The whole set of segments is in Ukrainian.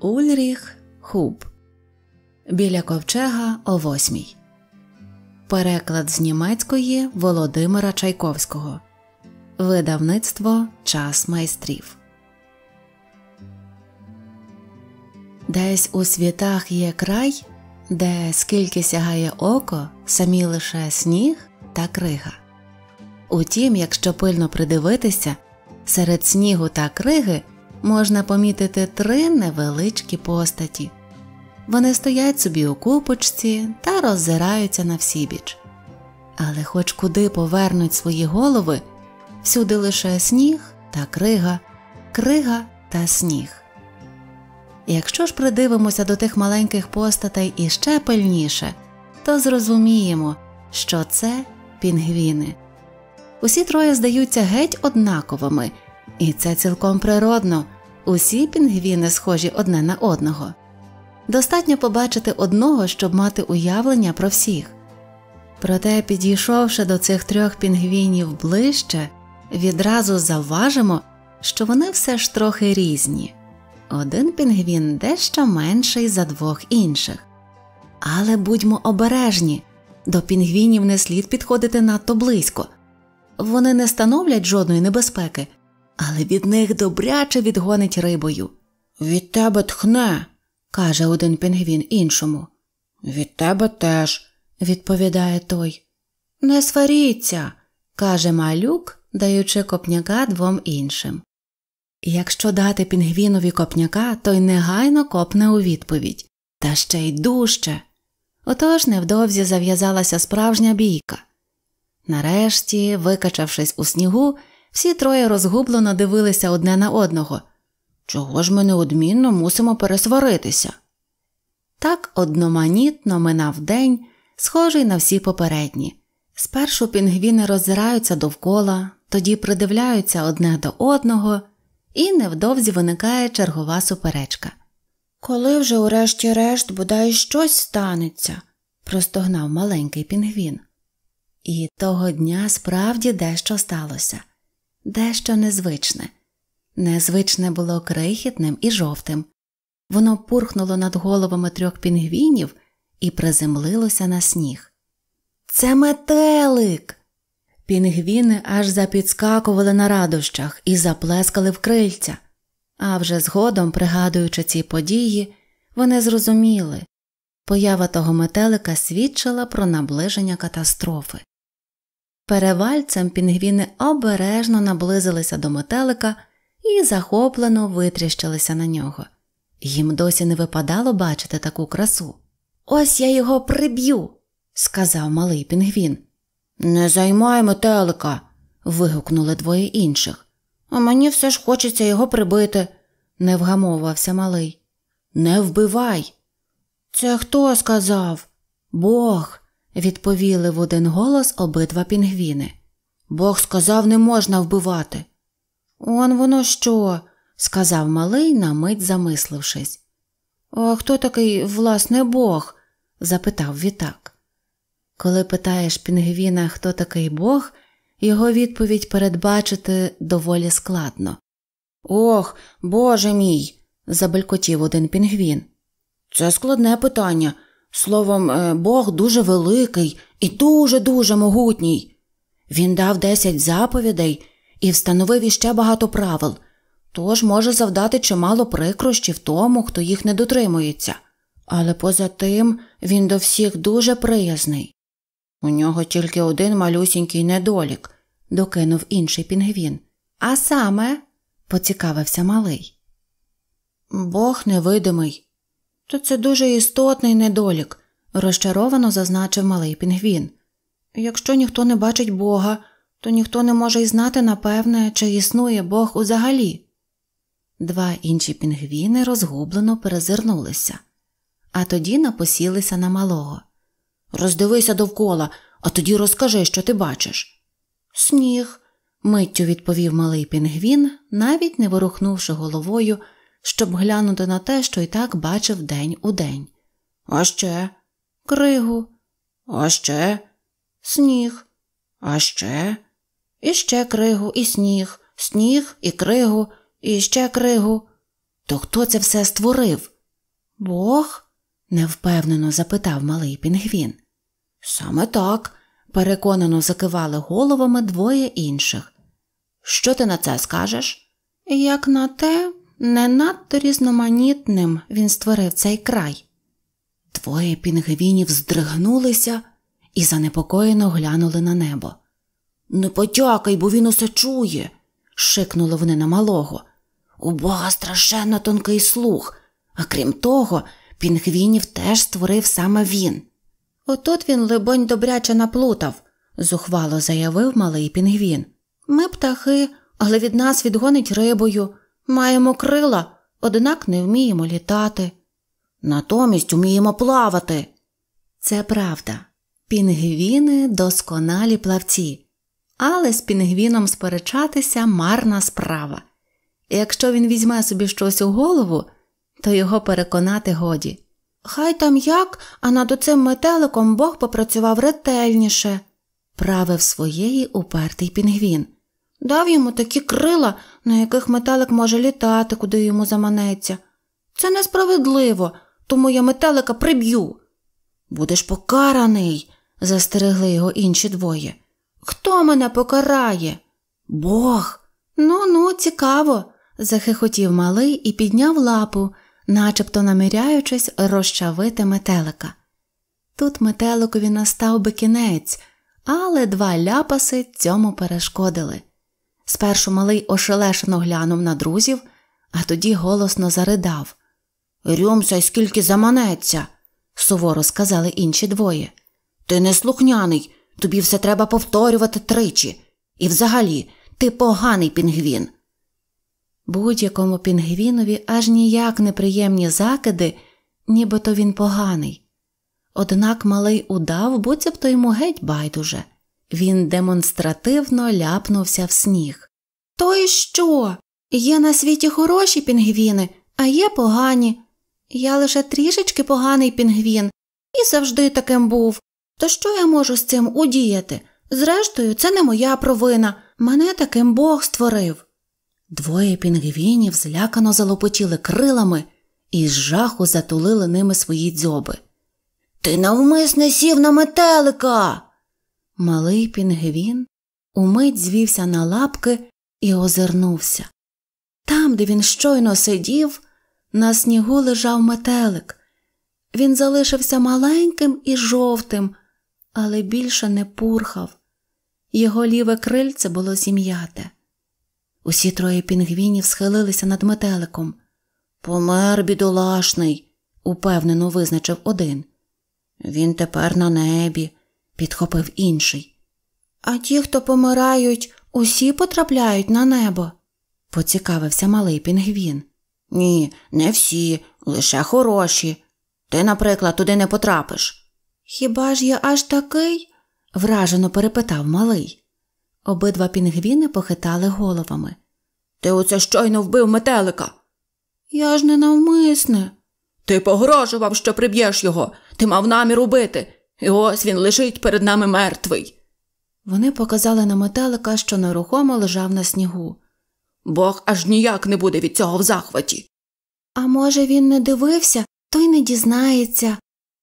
Ульріх Хуб Біля ковчега о восьмій. Переклад з німецької Володимира Чайковського. Видавництво Час майстрів. Десь у світах є край, де скільки сягає око, самі лише сніг та крига. Утім, якщо пильно придивитися, серед снігу та криги можна помітити три невеличкі постаті. Вони стоять собі у купочці та роззираються на всібіч. Але хоч куди повернуть свої голови, всюди лише сніг та крига, крига та сніг. Якщо ж придивимося до тих маленьких постатей іще пильніше, то зрозуміємо, що це пінгвіни. Усі троє здаються геть однаковими. І це цілком природно усі пінгвіни схожі одне на одного. Достатньо побачити одного, щоб мати уявлення про всіх. Проте, підійшовши до цих трьох пінгвінів ближче, відразу завважимо, що вони все ж трохи різні. Один пінгвін дещо менший за двох інших. Але будьмо обережні до пінгвінів не слід підходити надто близько вони не становлять жодної небезпеки, але від них добряче відгонить рибою. Від тебе тхне, каже один пінгвін іншому. Від тебе теж, відповідає той. Не сваріться, каже малюк, даючи копняка двом іншим. Якщо дати пінгвінові копняка, то негайно копне у відповідь, та ще й дужче. Отож невдовзі зав'язалася справжня бійка. Нарешті, викачавшись у снігу, всі троє розгублено дивилися одне на одного. Чого ж ми неодмінно мусимо пересваритися? Так одноманітно минав день, схожий на всі попередні. Спершу пінгвіни роззираються довкола, тоді придивляються одне до одного, і невдовзі виникає чергова суперечка. Коли вже, урешті-решт, бодай щось станеться, простогнав маленький пінгвін. І того дня справді дещо сталося дещо незвичне. Незвичне було крихітним і жовтим. Воно пурхнуло над головами трьох пінгвінів і приземлилося на сніг. Це метелик. Пінгвіни аж запідскакували на радощах і заплескали в крильця. А вже згодом, пригадуючи ці події, вони зрозуміли поява того метелика свідчила про наближення катастрофи. Перевальцем пінгвіни обережно наблизилися до метелика і захоплено витріщилися на нього. Їм досі не випадало бачити таку красу. Ось я його приб'ю, сказав малий пінгвін. Не займай метелика. вигукнули двоє інших. А мені все ж хочеться його прибити, не вгамовувався малий. Не вбивай. Це хто сказав? Бог відповіли в один голос обидва пінгвіни. Бог сказав, не можна вбивати. Он воно що? сказав малий, на мить замислившись. «А хто такий, власне, Бог? запитав вітак. Коли питаєш пінгвіна, хто такий Бог, його відповідь передбачити доволі складно. Ох, Боже мій! забелькотів один пінгвін. Це складне питання. Словом, е, Бог дуже великий і дуже-дуже могутній. Він дав десять заповідей і встановив іще багато правил, тож може завдати чимало прикрощів тому, хто їх не дотримується. Але поза тим він до всіх дуже приязний. У нього тільки один малюсінький недолік, докинув інший пінгвін. А саме, поцікавився малий. Бог невидимий, то це дуже істотний недолік, розчаровано зазначив малий пінгвін. Якщо ніхто не бачить Бога, то ніхто не може й знати, напевне, чи існує Бог узагалі. Два інші пінгвіни розгублено перезирнулися, а тоді напосілися на малого. Роздивися довкола, а тоді розкажи, що ти бачиш. Сніг, миттю відповів малий пінгвін, навіть не ворухнувши головою щоб глянути на те, що й так бачив день у день. А ще кригу, а ще сніг, а ще і ще кригу, і сніг, сніг, і кригу, і ще кригу. То хто це все створив? Бог? невпевнено запитав малий Пінгвін. Саме так, переконано закивали головами двоє інших. Що ти на це скажеш? Як на те, не надто різноманітним він створив цей край. Двоє пінгвінів здригнулися і занепокоєно глянули на небо. Не потякай, бо він усе чує, шикнули вони на малого. У бога страшенно тонкий слух, а крім того, пінгвінів теж створив саме він. Отут він, либонь, добряче наплутав, зухвало заявив малий пінгвін. Ми птахи, але від нас відгонить рибою. Маємо крила, однак не вміємо літати. Натомість вміємо плавати. Це правда. Пінгвіни досконалі плавці, але з пінгвіном сперечатися марна справа. Якщо він візьме собі щось у голову, то його переконати годі. Хай там як, а над оцим метеликом Бог попрацював ретельніше, правив своєї упертий пінгвін дав йому такі крила, на яких метелик може літати, куди йому заманеться. Це несправедливо, тому я метелика приб'ю. Будеш покараний, застерегли його інші двоє. Хто мене покарає? Бог. Ну ну, цікаво, захихотів малий і підняв лапу, начебто наміряючись розчавити метелика. Тут метеликові настав би кінець, але два ляпаси цьому перешкодили. Спершу малий ошелешено глянув на друзів, а тоді голосно заридав. Рюмся, скільки заманеться, суворо сказали інші двоє. Ти не слухняний, тобі все треба повторювати тричі. І взагалі, ти поганий пінгвін. Будь-якому пінгвінові аж ніяк неприємні закиди, нібито він поганий. Однак малий удав, буцебто йому геть байдуже. Він демонстративно ляпнувся в сніг. То й що? Є на світі хороші пінгвіни, а є погані. Я лише трішечки поганий пінгвін і завжди таким був. То що я можу з цим удіяти? Зрештою, це не моя провина. Мене таким Бог створив. Двоє пінгвінів злякано залопотіли крилами і з жаху затулили ними свої дзьоби. Ти навмисне сів на метелика. Малий пінгвін умить звівся на лапки і озирнувся. Там, де він щойно сидів, на снігу лежав метелик. Він залишився маленьким і жовтим, але більше не пурхав. Його ліве крильце було зім'яте. Усі троє пінгвінів схилилися над метеликом. Помер бідолашний, упевнено визначив один. Він тепер на небі, підхопив інший. А ті, хто помирають, усі потрапляють на небо, поцікавився малий пінгвін. Ні, не всі, лише хороші. Ти, наприклад, туди не потрапиш. Хіба ж я аж такий? вражено перепитав малий. Обидва пінгвіни похитали головами. Ти оце щойно вбив метелика. Я ж не навмисне. Ти погрожував, що приб'єш його. Ти мав намір убити. І ось він лежить перед нами мертвий. Вони показали на метелика, що нерухомо лежав на снігу. Бог аж ніяк не буде від цього в захваті. А може, він не дивився, то й не дізнається,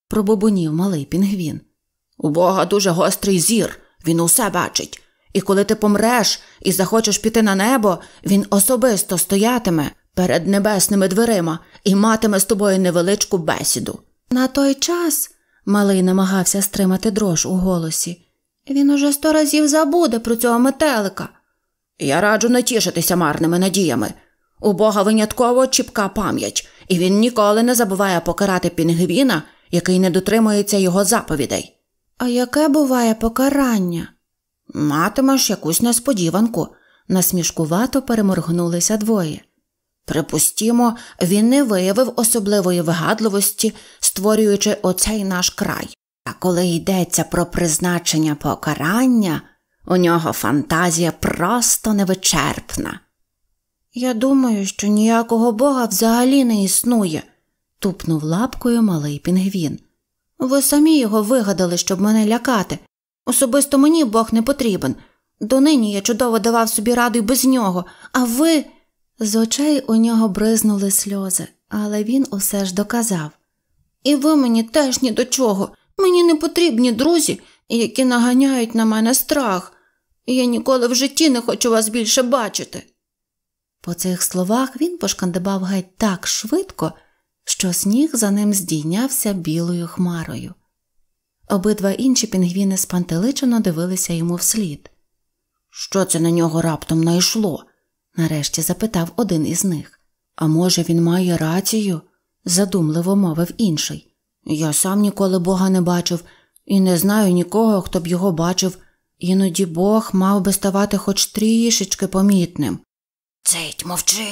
пробубонів малий пінгвін. У бога дуже гострий зір, він усе бачить. І коли ти помреш і захочеш піти на небо, він особисто стоятиме перед небесними дверима і матиме з тобою невеличку бесіду. На той час Малий намагався стримати дрож у голосі. Він уже сто разів забуде про цього метелика. Я раджу не тішитися марними надіями. У Бога винятково чіпка пам'ять, і він ніколи не забуває покарати пінгвіна, який не дотримується його заповідей. А яке буває покарання? Матимеш якусь несподіванку, насмішкувато переморгнулися двоє. Припустімо, він не виявив особливої вигадливості, створюючи оцей наш край. А коли йдеться про призначення покарання, у нього фантазія просто невичерпна. Я думаю, що ніякого бога взагалі не існує, тупнув лапкою малий пінгвін. Ви самі його вигадали, щоб мене лякати. Особисто мені Бог не потрібен. Донині я чудово давав собі раду й без нього, а ви. З очей у нього бризнули сльози, але він усе ж доказав І ви мені теж ні до чого. Мені не потрібні друзі, які наганяють на мене страх. Я ніколи в житті не хочу вас більше бачити. По цих словах він пошкандибав геть так швидко, що сніг за ним здійнявся білою хмарою. Обидва інші пінгвіни спантеличено дивилися йому вслід. Що це на нього раптом найшло? нарешті запитав один із них. А може, він має рацію? задумливо мовив інший. Я сам ніколи Бога не бачив і не знаю нікого, хто б його бачив. Іноді Бог мав би ставати хоч трішечки помітним. Цить, мовчи,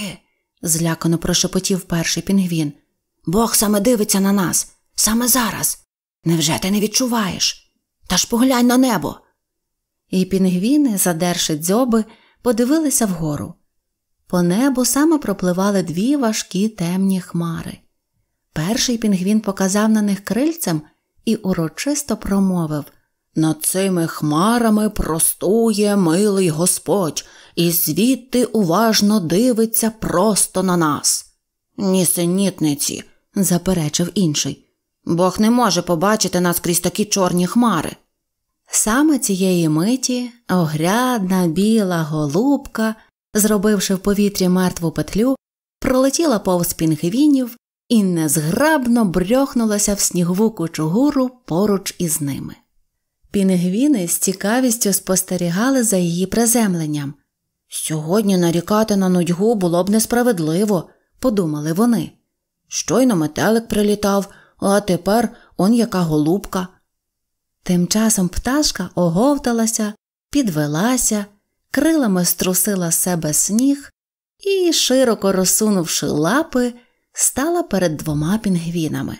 злякано прошепотів перший пінгвін. Бог саме дивиться на нас, саме зараз. Невже ти не відчуваєш? Та ж поглянь на небо. І пінгвіни, задерши дзьоби, подивилися вгору. По небу саме пропливали дві важкі темні хмари. Перший пінгвін показав на них крильцем і урочисто промовив Над цими хмарами простує милий Господь, і звідти уважно дивиться просто на нас. Нісенітниці, заперечив інший. Бог не може побачити нас крізь такі чорні хмари. Саме цієї миті огрядна біла голубка зробивши в повітрі мертву петлю, пролетіла повз пінгвінів і незграбно брьохнулася в снігову кучугуру поруч із ними. Пінгвіни з цікавістю спостерігали за її приземленням. Сьогодні нарікати на нудьгу було б несправедливо, подумали вони. Щойно метелик прилітав, а тепер он яка голубка. Тим часом пташка оговталася, підвелася крилами струсила себе сніг і, широко розсунувши лапи, стала перед двома пінгвінами.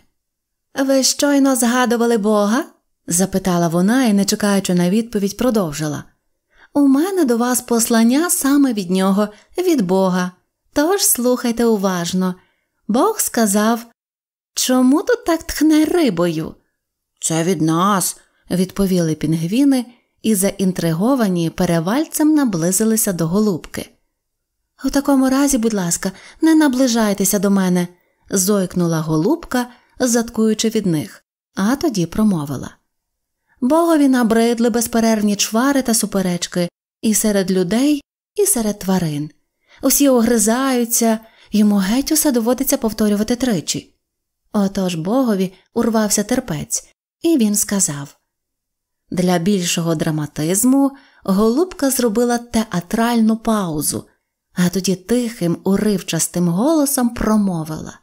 Ви щойно згадували Бога? запитала вона і, не чекаючи на відповідь, продовжила. У мене до вас послання саме від нього, від Бога. Тож слухайте уважно. Бог сказав, чому тут так тхне рибою? Це від нас, відповіли пінгвіни і, заінтриговані, перевальцем наблизилися до голубки. У такому разі, будь ласка, не наближайтеся до мене, зойкнула голубка, заткуючи від них, а тоді промовила. Богові набридли безперервні чвари та суперечки і серед людей, і серед тварин. Усі огризаються, йому геть усе доводиться повторювати тричі. Отож богові урвався терпець, і він сказав для більшого драматизму голубка зробила театральну паузу, а тоді тихим, уривчастим голосом промовила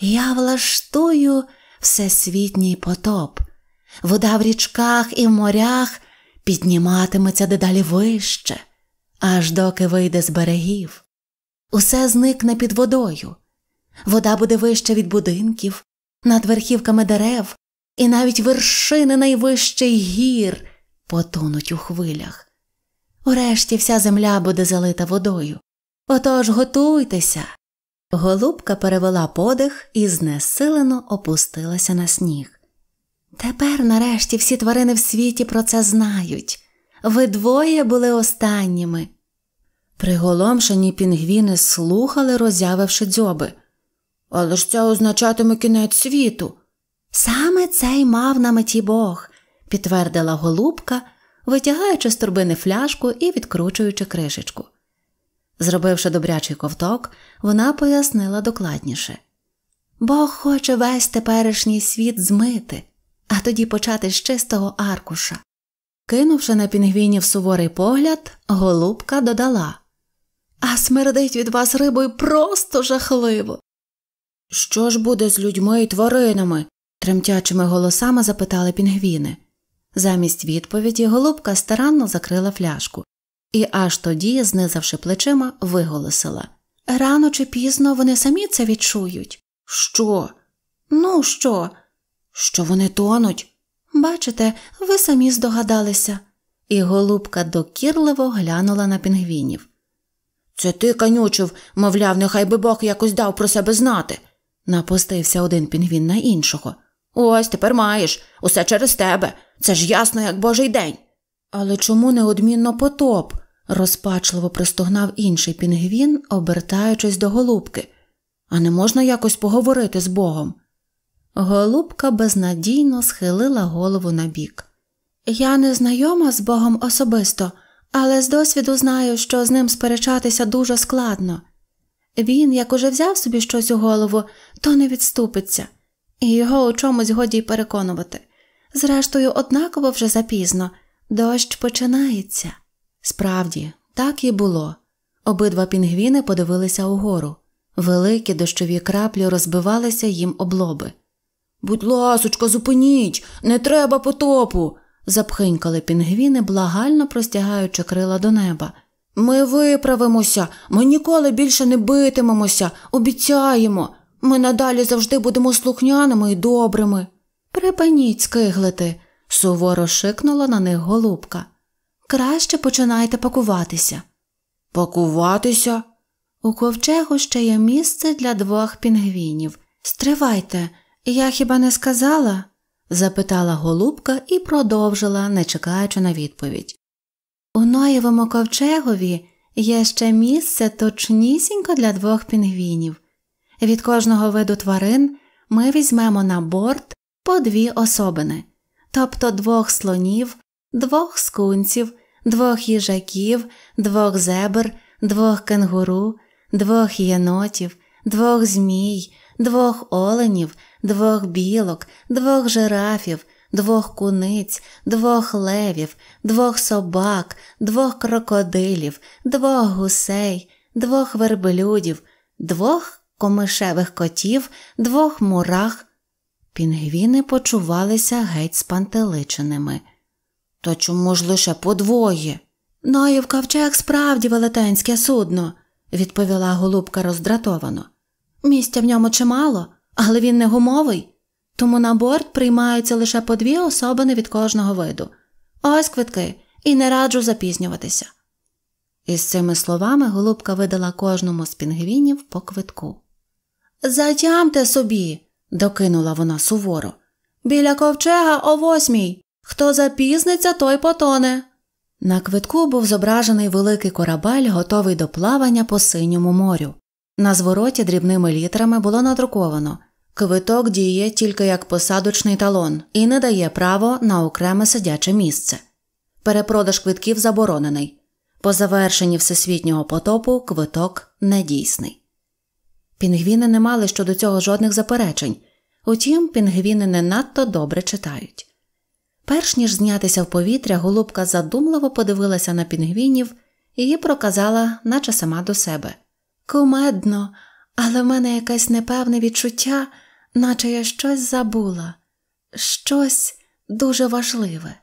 Я влаштую всесвітній потоп, вода в річках і в морях підніматиметься дедалі вище, аж доки вийде з берегів. Усе зникне під водою. Вода буде вище від будинків, над верхівками дерев, і навіть вершини найвищих гір потонуть у хвилях. Урешті вся земля буде залита водою. Отож готуйтеся. Голубка перевела подих і знесилено опустилася на сніг. Тепер, нарешті, всі тварини в світі про це знають. Ви двоє були останніми. Приголомшені пінгвіни слухали, розявивши дзьоби. Але ж це означатиме кінець світу, Саме це й мав на меті Бог, підтвердила голубка, витягаючи з турбини фляжку і відкручуючи кришечку. Зробивши добрячий ковток, вона пояснила докладніше Бог хоче весь теперішній світ змити, а тоді почати з чистого аркуша. Кинувши на пінгвінів суворий погляд, голубка додала А смердить від вас рибою просто жахливо. Що ж буде з людьми і тваринами? тремтячими голосами запитали пінгвіни. Замість відповіді голубка старанно закрила фляжку і аж тоді, знизавши плечима, виголосила Рано чи пізно вони самі це відчують. Що? Ну, що? Що вони тонуть? Бачите, ви самі здогадалися. І голубка докірливо глянула на пінгвінів. Це ти канючив, мовляв, нехай би Бог якось дав про себе знати, напустився один пінгвін на іншого. Ось тепер маєш, усе через тебе. Це ж ясно, як божий день. Але чому неодмінно потоп? розпачливо пристогнав інший пінгвін, обертаючись до голубки. А не можна якось поговорити з Богом? Голубка безнадійно схилила голову на бік. Я не знайома з Богом особисто, але з досвіду знаю, що з ним сперечатися дуже складно. Він, як уже взяв собі щось у голову, то не відступиться і його у чомусь годі й переконувати. Зрештою, однаково вже запізно, дощ починається. Справді, так і було. Обидва пінгвіни подивилися угору. Великі дощові краплі розбивалися їм облоби. Будь ласочка, зупиніть, не треба потопу. запхинькали пінгвіни, благально простягаючи крила до неба. Ми виправимося, ми ніколи більше не битимемося, обіцяємо. Ми надалі завжди будемо слухняними і добрими. Припиніть скиглити, суворо шикнула на них голубка. Краще починайте пакуватися. Пакуватися? У ковчегу ще є місце для двох пінгвінів. Стривайте, я хіба не сказала? запитала голубка і продовжила, не чекаючи на відповідь. У Ноєвому ковчегові є ще місце точнісінько для двох пінгвінів. Від кожного виду тварин ми візьмемо на борт по дві особини, тобто двох слонів, двох скунців, двох їжаків, двох зебр, двох кенгуру, двох єнотів, двох змій, двох оленів, двох білок, двох жирафів. Двох куниць, двох левів, двох собак, двох крокодилів, двох гусей, двох верблюдів, двох комишевих котів, двох мурах. Пінгвіни почувалися геть спантеличеними. Та чому ж лише подвоє? Наїв ковчег справді велетенське судно, відповіла голубка роздратовано. Місця в ньому чимало, але він не гумовий, тому на борт приймаються лише по дві особини від кожного виду. Ось квитки, і не раджу запізнюватися. Із цими словами голубка видала кожному з пінгвінів по квитку. Затямте собі, докинула вона суворо. Біля ковчега о восьмій. Хто запізниться, той потоне. На квитку був зображений великий корабель, готовий до плавання по синьому морю. На звороті дрібними літрами було надруковано квиток діє тільки як посадочний талон і не дає право на окреме сидяче місце. Перепродаж квитків заборонений. По завершенні всесвітнього потопу квиток недійсний. Пінгвіни не мали щодо цього жодних заперечень, утім, пінгвіни не надто добре читають. Перш ніж знятися в повітря, голубка задумливо подивилася на пінгвінів і проказала, наче сама до себе Кумедно, але в мене якесь непевне відчуття, наче я щось забула, щось дуже важливе.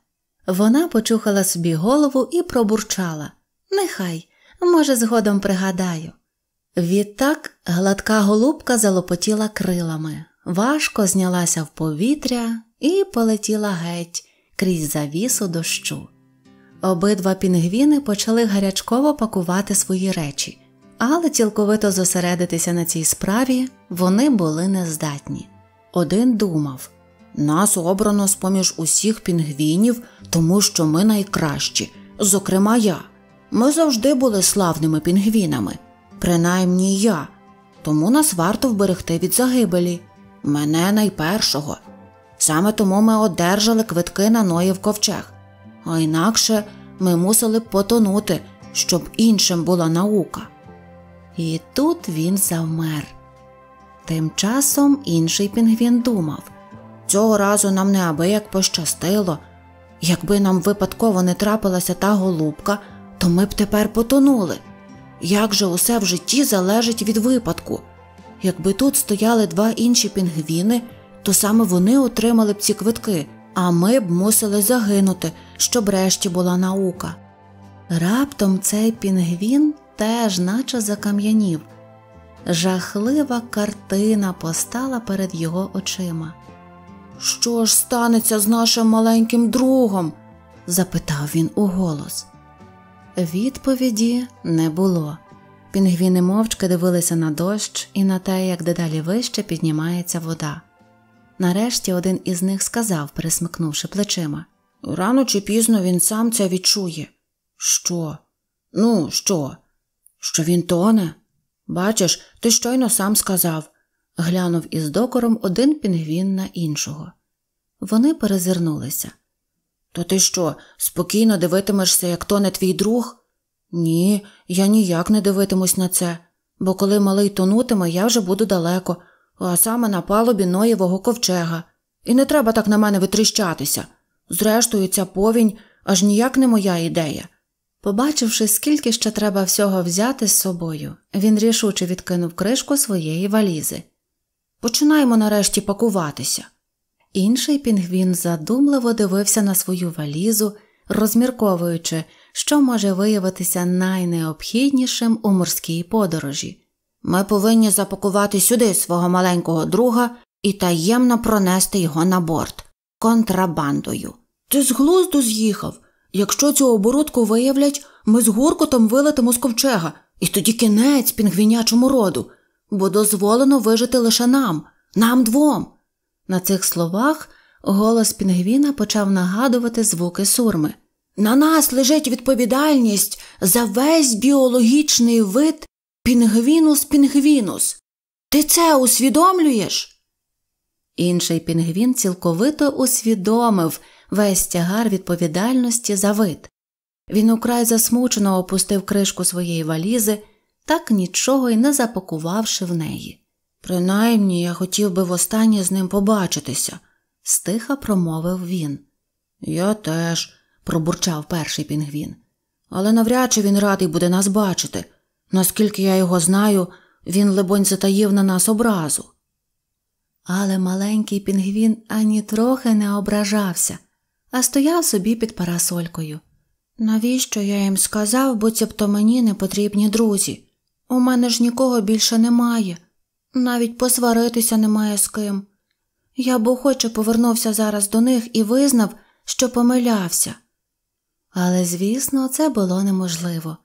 Вона почухала собі голову і пробурчала Нехай, може, згодом пригадаю. Відтак гладка голубка залопотіла крилами, важко знялася в повітря і полетіла геть крізь завісу дощу. Обидва пінгвіни почали гарячково пакувати свої речі, але цілковито зосередитися на цій справі вони були нездатні. Один думав нас обрано з поміж усіх пінгвінів, тому що ми найкращі, зокрема я. Ми завжди були славними пінгвінами принаймні я, тому нас варто вберегти від загибелі, мене найпершого. Саме тому ми одержали квитки на Ноїв ковчег, а інакше ми мусили б потонути, щоб іншим була наука. І тут він завмер. Тим часом інший пінгвін думав цього разу нам неабияк пощастило. Якби нам випадково не трапилася та голубка, то ми б тепер потонули. Як же усе в житті залежить від випадку? Якби тут стояли два інші пінгвіни, то саме вони отримали б ці квитки, а ми б мусили загинути, щоб решті була наука. Раптом цей пінгвін теж, наче закам'янів. Жахлива картина постала перед його очима. Що ж станеться з нашим маленьким другом? запитав він у голос. Відповіді не було. Пінгвіни мовчки дивилися на дощ і на те, як дедалі вище піднімається вода. Нарешті один із них сказав, пересмикнувши плечима Рано чи пізно він сам це відчує. Що? Ну, що? Що він тоне? Бачиш, ти щойно сам сказав, глянув із докором один пінгвін на іншого. Вони перезирнулися. То ти що, спокійно дивитимешся, як тоне твій друг? Ні, я ніяк не дивитимусь на це, бо коли малий тонутиме, я вже буду далеко, а саме на палубі Ноєвого ковчега. І не треба так на мене витріщатися. Зрештою, ця повінь аж ніяк не моя ідея. Побачивши, скільки ще треба всього взяти з собою, він рішуче відкинув кришку своєї валізи. Починаємо нарешті пакуватися. Інший пінгвін задумливо дивився на свою валізу, розмірковуючи, що може виявитися найнеобхіднішим у морській подорожі. Ми повинні запакувати сюди свого маленького друга і таємно пронести його на борт контрабандою. Ти з глузду з'їхав. Якщо цю оборудку виявлять, ми з гуркотом вилетимо з ковчега, і тоді кінець пінгвінячому роду, бо дозволено вижити лише нам, нам двом. На цих словах голос Пінгвіна почав нагадувати звуки сурми. На нас лежить відповідальність за весь біологічний вид Пінгвінус Пінгвінус. Ти це усвідомлюєш? Інший Пінгвін цілковито усвідомив весь тягар відповідальності за вид. Він украй засмучено опустив кришку своєї валізи, так нічого й не запакувавши в неї. Принаймні я хотів би востаннє з ним побачитися, стиха промовив він. Я теж, пробурчав перший пінгвін. Але навряд чи він радий буде нас бачити. Наскільки я його знаю, він, либонь, затаїв на нас образу. Але маленький пінгвін ані трохи не ображався, а стояв собі під парасолькою. Навіщо я їм сказав, буцебто мені не потрібні друзі? У мене ж нікого більше немає. Навіть посваритися немає з ким. Я б охоче повернувся зараз до них і визнав, що помилявся. Але, звісно, це було неможливо,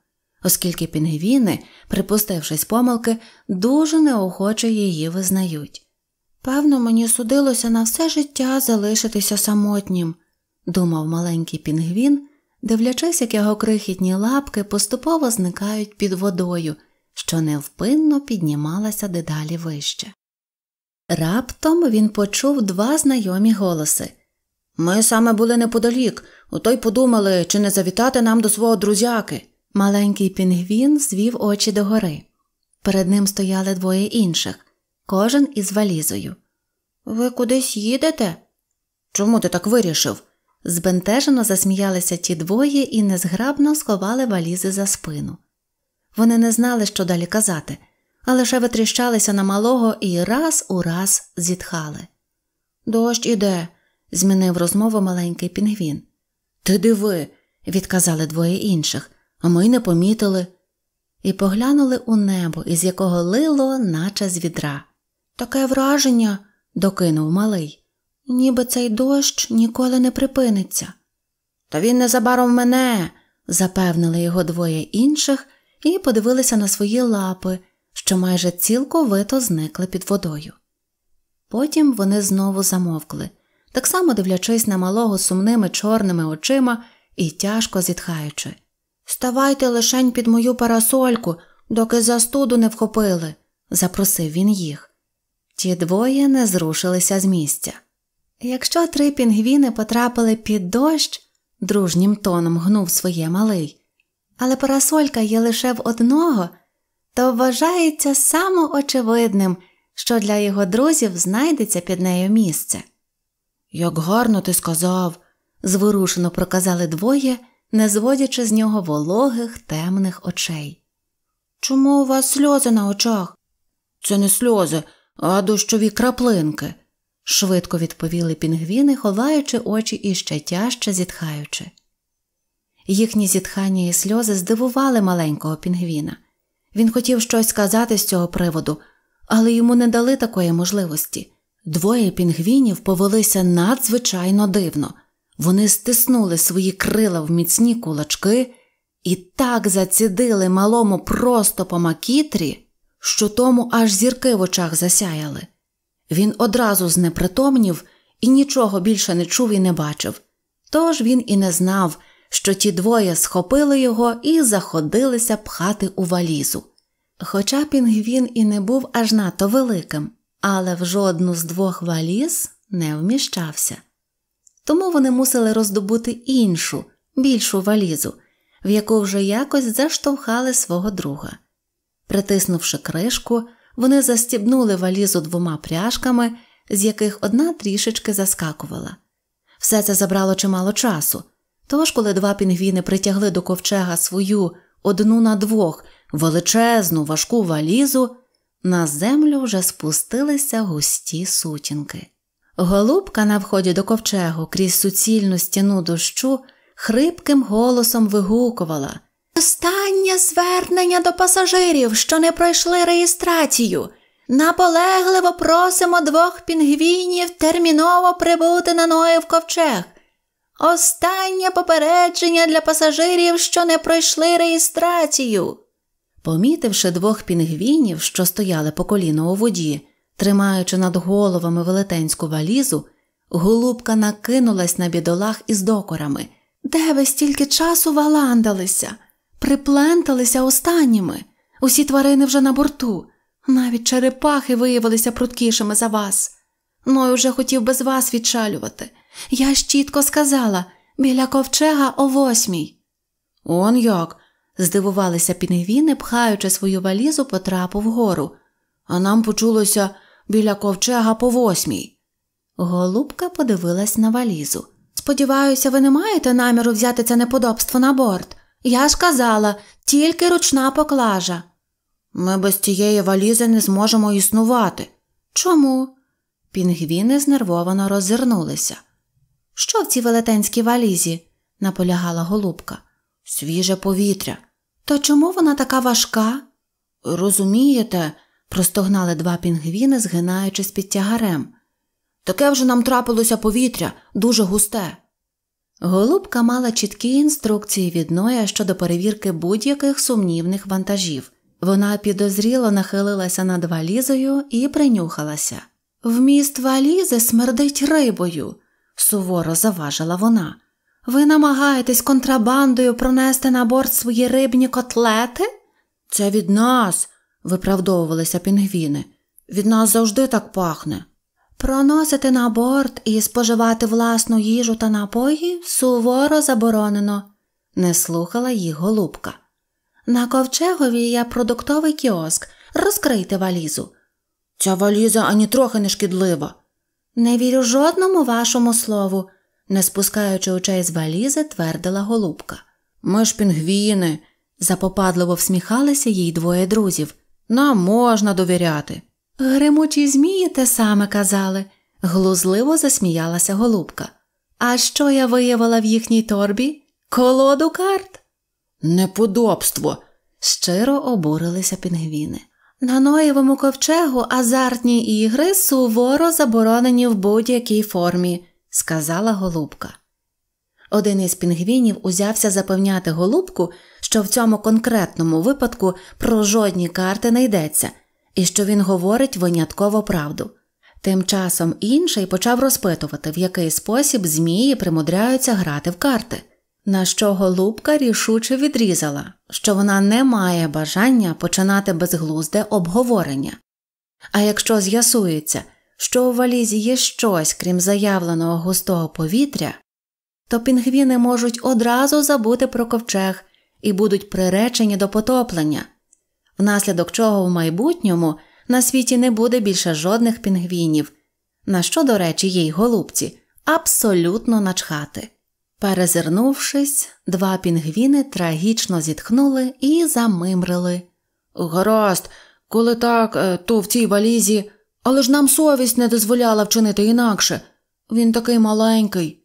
оскільки пінгвіни, припустившись помилки, дуже неохоче її визнають. Певно, мені судилося на все життя залишитися самотнім, думав маленький пінгвін, дивлячись, як його крихітні лапки поступово зникають під водою що невпинно піднімалася дедалі вище. Раптом він почув два знайомі голоси Ми саме були неподалік, ото й подумали, чи не завітати нам до свого друзяки. Маленький пінгвін звів очі догори. Перед ним стояли двоє інших, кожен із валізою. Ви кудись їдете? Чому ти так вирішив? Збентежено засміялися ті двоє і незграбно сховали валізи за спину. Вони не знали, що далі казати, а лише витріщалися на малого і раз у раз зітхали. Дощ іде, змінив розмову маленький пінгвін. Ти диви, відказали двоє інших, а ми й не помітили. І поглянули у небо, із якого лило, наче з відра. Таке враження, докинув малий, ніби цей дощ ніколи не припиниться. Та він незабаром мене, запевнили його двоє інших і подивилися на свої лапи, що майже цілковито зникли під водою. Потім вони знову замовкли, так само дивлячись на малого сумними чорними очима і тяжко зітхаючи. Ставайте лишень під мою парасольку, доки застуду не вхопили, запросив він їх. Ті двоє не зрушилися з місця. Якщо три пінгвіни потрапили під дощ, дружнім тоном гнув своє малий, але парасолька є лише в одного, то вважається самоочевидним, що для його друзів знайдеться під нею місце. Як гарно ти сказав, зворушено проказали двоє, не зводячи з нього вологих темних очей. Чому у вас сльози на очах? Це не сльози, а дощові краплинки, швидко відповіли пінгвіни, ховаючи очі і ще тяжче зітхаючи. Їхні зітхання і сльози здивували маленького пінгвіна. Він хотів щось сказати з цього приводу, але йому не дали такої можливості. Двоє пінгвінів повелися надзвичайно дивно. Вони стиснули свої крила в міцні кулачки і так зацідили малому просто по макітрі, що тому аж зірки в очах засяяли. Він одразу знепритомнів і нічого більше не чув і не бачив. Тож він і не знав, що ті двоє схопили його і заходилися пхати у валізу. Хоча пінгвін і не був аж надто великим, але в жодну з двох валіз не вміщався. Тому вони мусили роздобути іншу, більшу валізу, в яку вже якось заштовхали свого друга. Притиснувши кришку, вони застібнули валізу двома пряжками, з яких одна трішечки заскакувала. Все це забрало чимало часу. Тож, коли два пінгвіни притягли до ковчега свою одну на двох величезну важку валізу, на землю вже спустилися густі сутінки. Голубка на вході до ковчегу крізь суцільну стіну дощу хрипким голосом вигукувала Останнє звернення до пасажирів, що не пройшли реєстрацію. Наполегливо просимо двох пінгвінів терміново прибути на Ноїв ковчег. Останнє попередження для пасажирів, що не пройшли реєстрацію. Помітивши двох пінгвінів, що стояли по коліно у воді, тримаючи над головами велетенську валізу, голубка накинулась на бідолах із докорами. Де ви стільки часу валандалися, припленталися останніми. Усі тварини вже на борту, навіть черепахи виявилися пруткішими за вас. Ной уже хотів без вас відчалювати. Я ж чітко сказала біля ковчега о восьмій. Он як? здивувалися пінгвіни, пхаючи свою валізу по трапу вгору. А нам почулося біля ковчега по восьмій. Голубка подивилась на валізу. Сподіваюся, ви не маєте наміру взяти це неподобство на борт. Я ж казала, тільки ручна поклажа. Ми без цієї валізи не зможемо існувати. Чому? Пінгвіни знервовано роззирнулися. Що в цій велетенській валізі? наполягала голубка. Свіже повітря. То чому вона така важка? Розумієте, простогнали два пінгвіни, згинаючись під тягарем. Таке вже нам трапилося повітря, дуже густе. Голубка мала чіткі інструкції від Ноя щодо перевірки будь-яких сумнівних вантажів. Вона підозріло нахилилася над валізою і принюхалася. Вміст валізи смердить рибою суворо заважила вона. Ви намагаєтесь контрабандою пронести на борт свої рибні котлети? Це від нас, виправдовувалися пінгвіни. Від нас завжди так пахне. Проносити на борт і споживати власну їжу та напої суворо заборонено, не слухала їх голубка. На ковчегові є продуктовий кіоск. Розкрийте валізу. Ця валіза ані трохи не шкідлива, не вірю жодному вашому слову, не спускаючи очей з валізи, твердила голубка. Ми ж пінгвіни, запопадливо всміхалися їй двоє друзів. Нам можна довіряти. Гримучі змії те саме казали, глузливо засміялася голубка. А що я виявила в їхній торбі? Колоду карт? Неподобство! щиро обурилися пінгвіни. На Ноєвому ковчегу азартні ігри суворо заборонені в будь-якій формі, сказала голубка. Один із пінгвінів узявся запевняти голубку, що в цьому конкретному випадку про жодні карти не йдеться, і що він говорить винятково правду. Тим часом інший почав розпитувати, в який спосіб змії примудряються грати в карти на що голубка рішуче відрізала, що вона не має бажання починати безглузде обговорення. А якщо з'ясується, що у валізі є щось, крім заявленого густого повітря, то пінгвіни можуть одразу забути про ковчег і будуть приречені до потоплення, внаслідок чого в майбутньому на світі не буде більше жодних пінгвінів, на що, до речі, їй голубці абсолютно начхати. Перезирнувшись, два пінгвіни трагічно зітхнули і замимрили. Гаразд, коли так, е, то в цій валізі, але ж нам совість не дозволяла вчинити інакше. Він такий маленький.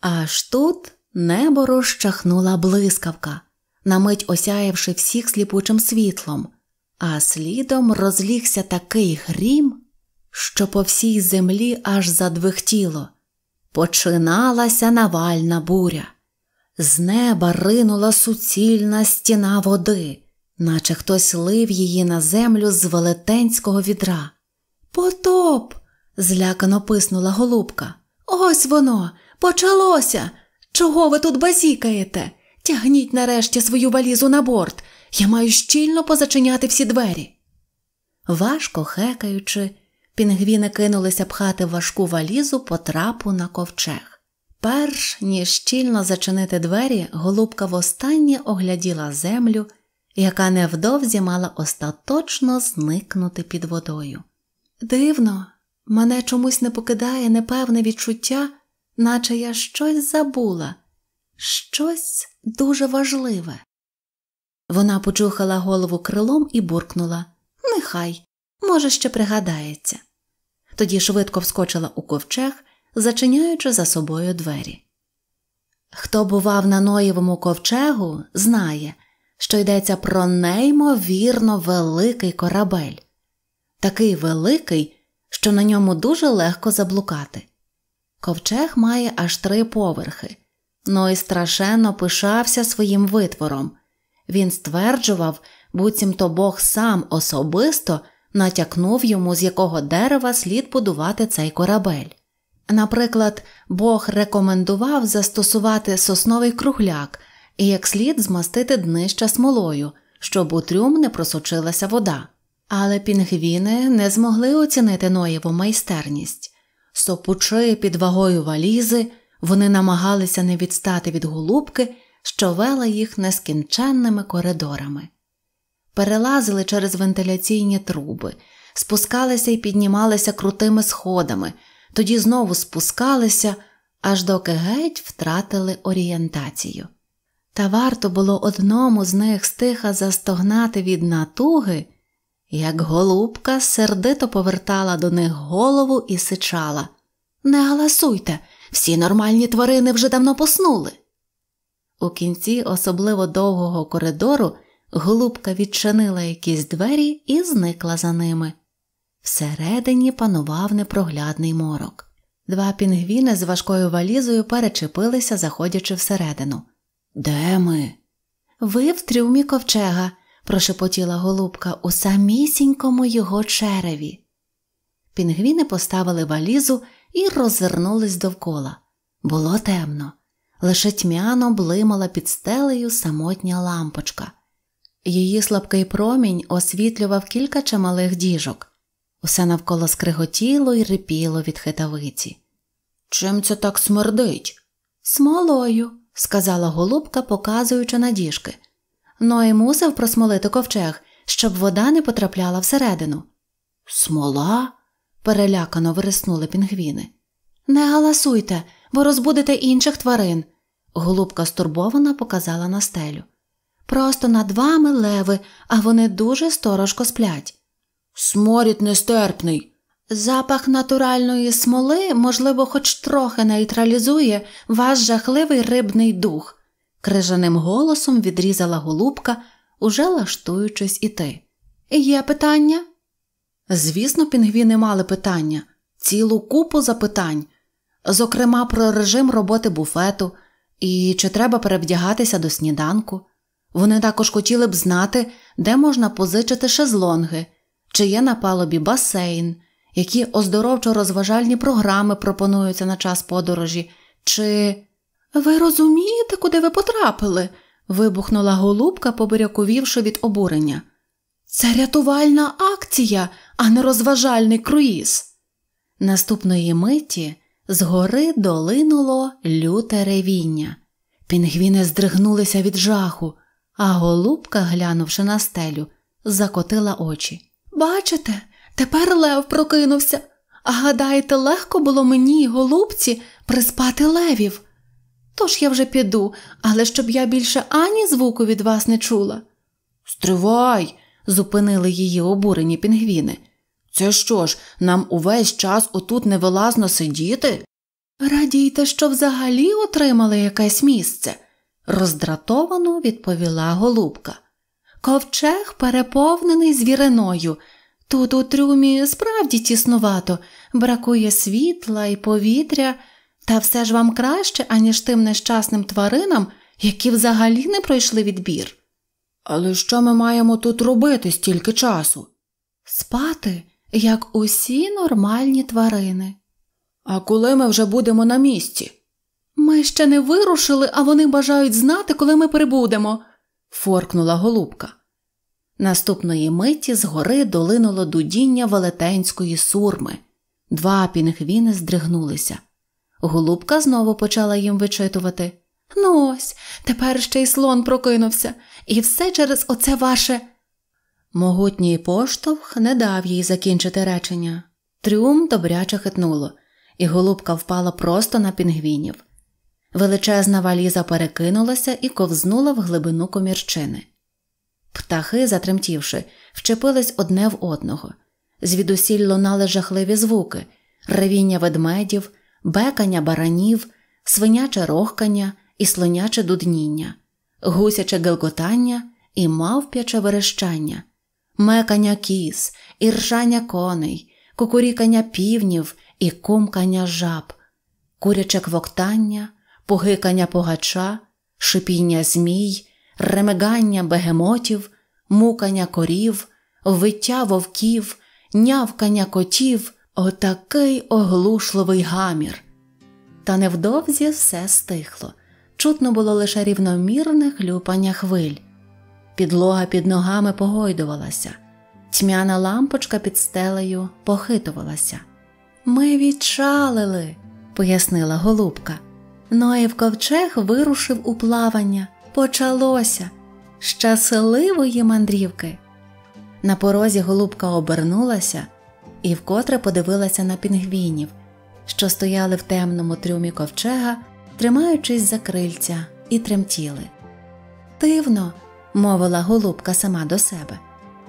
Аж тут небо розчахнула блискавка, на мить осяявши всіх сліпучим світлом, а слідом розлігся такий грім, що по всій землі аж задвихтіло. Починалася навальна буря. З неба ринула суцільна стіна води, наче хтось лив її на землю з велетенського відра. Потоп! злякано писнула голубка. Ось воно, почалося. Чого ви тут базікаєте? Тягніть нарешті свою валізу на борт. Я маю щільно позачиняти всі двері. Важко хекаючи, Пінгвіни кинулися пхати важку валізу по трапу на ковчег. Перш ніж щільно зачинити двері, голубка востаннє огляділа землю, яка невдовзі мала остаточно зникнути під водою. Дивно, мене чомусь не покидає непевне відчуття, наче я щось забула, щось дуже важливе. Вона почухала голову крилом і буркнула Нехай, може, ще пригадається тоді швидко вскочила у ковчег, зачиняючи за собою двері. Хто бував на Ноєвому ковчегу, знає, що йдеться про неймовірно великий корабель, такий великий, що на ньому дуже легко заблукати. Ковчег має аж три поверхи, Ной страшенно пишався своїм витвором. Він стверджував, буцімто Бог сам особисто натякнув йому, з якого дерева слід будувати цей корабель. Наприклад, Бог рекомендував застосувати сосновий кругляк і як слід змастити днища смолою, щоб у трюм не просочилася вода. Але пінгвіни не змогли оцінити Ноєву майстерність. Сопучи під вагою валізи, вони намагалися не відстати від голубки, що вела їх нескінченними коридорами перелазили через вентиляційні труби, спускалися і піднімалися крутими сходами, тоді знову спускалися, аж доки геть втратили орієнтацію. Та варто було одному з них стиха застогнати від натуги, як голубка сердито повертала до них голову і сичала Не галасуйте, всі нормальні тварини вже давно поснули. У кінці особливо довгого коридору Голубка відчинила якісь двері і зникла за ними. Всередині панував непроглядний морок. Два пінгвіни з важкою валізою перечепилися, заходячи всередину. Де ми? Ви в трюмі ковчега, прошепотіла голубка у самісінькому його череві. Пінгвіни поставили валізу і розвернулись довкола. Було темно, лише тьмяно блимала під стелею самотня лампочка. Її слабкий промінь освітлював кілька чималих діжок, усе навколо скриготіло і рипіло від хитавиці. Чим це так смердить? Смолою, сказала голубка, показуючи на діжки. Ной ну, мусив просмолити ковчег, щоб вода не потрапляла всередину. Смола? перелякано вириснули пінгвіни. Не галасуйте, бо розбудете інших тварин. Голубка стурбовано показала на стелю. Просто над вами леви, а вони дуже сторожко сплять. Сморід нестерпний. Запах натуральної смоли, можливо, хоч трохи нейтралізує ваш жахливий рибний дух, крижаним голосом відрізала голубка, уже лаштуючись іти. Є питання? Звісно, пінгвіни мали питання, цілу купу запитань, зокрема, про режим роботи буфету і чи треба перевдягатися до сніданку. Вони також хотіли б знати, де можна позичити шезлонги, чи є на палубі басейн, які оздоровчо розважальні програми пропонуються на час подорожі, чи ви розумієте, куди ви потрапили? вибухнула голубка, побиряковівши від обурення. Це рятувальна акція, а не розважальний круїз. Наступної миті згори долинуло люте ревіння. Пінгвіни здригнулися від жаху а голубка, глянувши на стелю, закотила очі. Бачите, тепер лев прокинувся. А гадаєте, легко було мені, голубці, приспати левів. Тож я вже піду, але щоб я більше ані звуку від вас не чула. Стривай, зупинили її обурені пінгвіни. Це що ж, нам увесь час отут невилазно сидіти? Радійте, що взагалі отримали якесь місце роздратовано відповіла голубка. Ковчег переповнений звіриною. Тут у трюмі справді тіснувато, бракує світла і повітря, та все ж вам краще, аніж тим нещасним тваринам, які взагалі не пройшли відбір. Але що ми маємо тут робити стільки часу? Спати, як усі нормальні тварини. А коли ми вже будемо на місці? Ми ще не вирушили, а вони бажають знати, коли ми прибудемо, форкнула голубка. Наступної миті згори долинуло дудіння велетенської сурми. Два пінгвіни здригнулися. Голубка знову почала їм вичитувати. Ну ось, тепер ще й слон прокинувся, і все через оце ваше. Могутній поштовх не дав їй закінчити речення. Трюм добряче хитнуло, і голубка впала просто на пінгвінів. Величезна валіза перекинулася і ковзнула в глибину комірчини. Птахи, затремтівши, вчепились одне в одного. Звідусіль лунали жахливі звуки ревіння ведмедів, бекання баранів, свиняче рохкання і слоняче дудніння, гусяче гелкотання і мавп'яче верещання, мекання кіз, і ржання коней, кукурікання півнів і кумкання жаб, куряче квоктання погикання погача, шипіння змій, ремигання бегемотів, мукання корів, виття вовків, нявкання котів, отакий оглушливий гамір. Та невдовзі все стихло. Чутно було лише рівномірне хлюпання хвиль. Підлога під ногами погойдувалася, тьмяна лампочка під стелею похитувалася. Ми відчалили, пояснила голубка. Ноїв ковчег вирушив у плавання. Почалося щасливої мандрівки. На порозі голубка обернулася і вкотре подивилася на пінгвінів, що стояли в темному трюмі ковчега, тримаючись за крильця, і тремтіли. Дивно, мовила голубка сама до себе.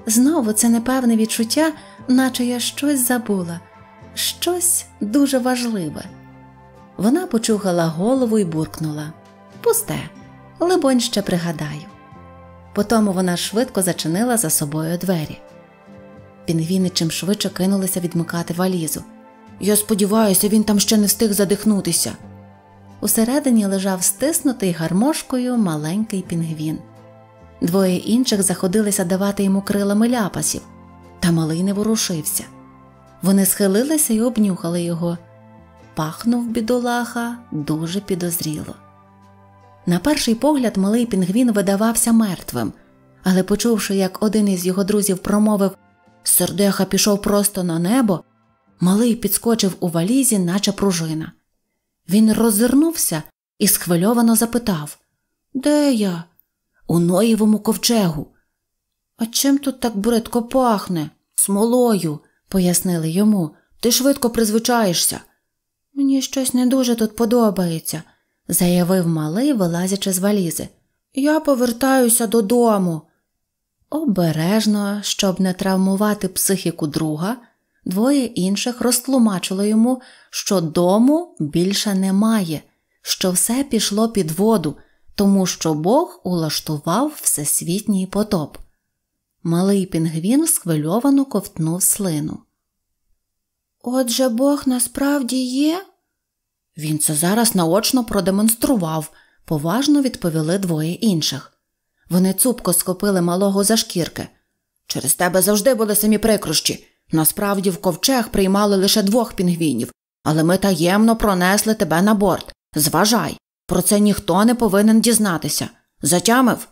Знову це непевне відчуття, наче я щось забула, щось дуже важливе. Вона почухала голову і буркнула Пусте, либонь, ще пригадаю. Потому вона швидко зачинила за собою двері. Пінгвіни чим швидше кинулися відмикати валізу. Я сподіваюся, він там ще не встиг задихнутися. Усередині лежав стиснутий гармошкою маленький пінгвін. Двоє інших заходилися давати йому крилами ляпасів, та малий не ворушився. Вони схилилися і обнюхали його пахнув бідолаха дуже підозріло. На перший погляд, малий пінгвін видавався мертвим, але, почувши, як один із його друзів промовив Сердеха пішов просто на небо, малий підскочив у валізі, наче пружина. Він роззирнувся і схвильовано запитав Де я? У Ноєвому ковчегу. А чим тут так бридко пахне? Смолою, пояснили йому, ти швидко призвичаєшся. Мені щось не дуже тут подобається, заявив малий, вилазячи з валізи. Я повертаюся додому. Обережно, щоб не травмувати психіку друга, двоє інших розтлумачило йому, що дому більше немає, що все пішло під воду, тому що Бог улаштував всесвітній потоп. Малий пінгвін схвильовано ковтнув слину. Отже, Бог насправді є? Він це зараз наочно продемонстрував, поважно відповіли двоє інших. Вони цупко схопили малого за шкірки. Через тебе завжди були самі прикрощі. Насправді в ковчег приймали лише двох пінгвінів, але ми таємно пронесли тебе на борт. Зважай, про це ніхто не повинен дізнатися. Затямив.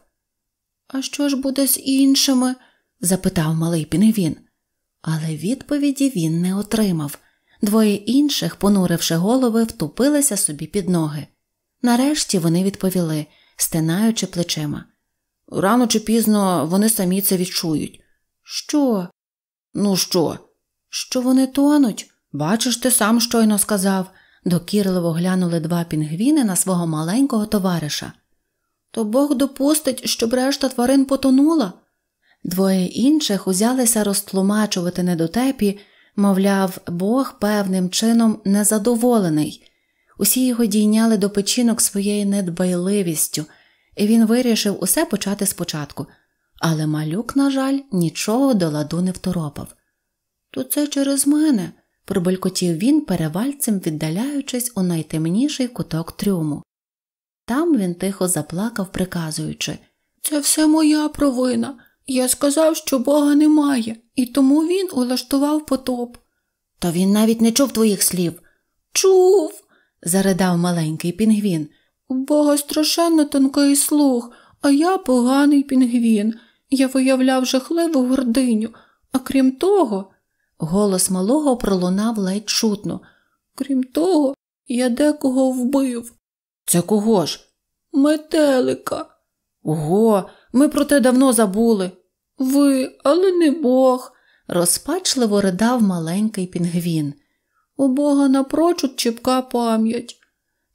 А що ж буде з іншими? запитав малий пінгвін. Але відповіді він не отримав. Двоє інших, понуривши голови, втупилися собі під ноги. Нарешті вони відповіли, стинаючи плечима. Рано чи пізно вони самі це відчують. Що? Ну що? Що вони тонуть? Бачиш, ти сам щойно сказав, докірливо глянули два пінгвіни на свого маленького товариша. То Бог допустить, щоб решта тварин потонула? Двоє інших узялися розтлумачувати недотепі, мовляв, Бог певним чином незадоволений. Усі його дійняли до печінок своєю недбайливістю, і він вирішив усе почати спочатку. Але малюк, на жаль, нічого до ладу не второпав. То це через мене, пробелькотів він, перевальцем віддаляючись у найтемніший куток трюму. Там він тихо заплакав, приказуючи Це все моя провина. Я сказав, що Бога немає, і тому він улаштував потоп. То він навіть не чув твоїх слів. Чув, заридав маленький пінгвін. У Бога страшенно тонкий слух, а я поганий пінгвін. Я виявляв жахливу гординю, а крім того, голос малого пролунав ледь чутно. Крім того, я декого вбив. Це кого ж? Метелика. Ого, ми про те давно забули. Ви, але не Бог, розпачливо ридав маленький пінгвін. У Бога напрочуд чіпка пам'ять.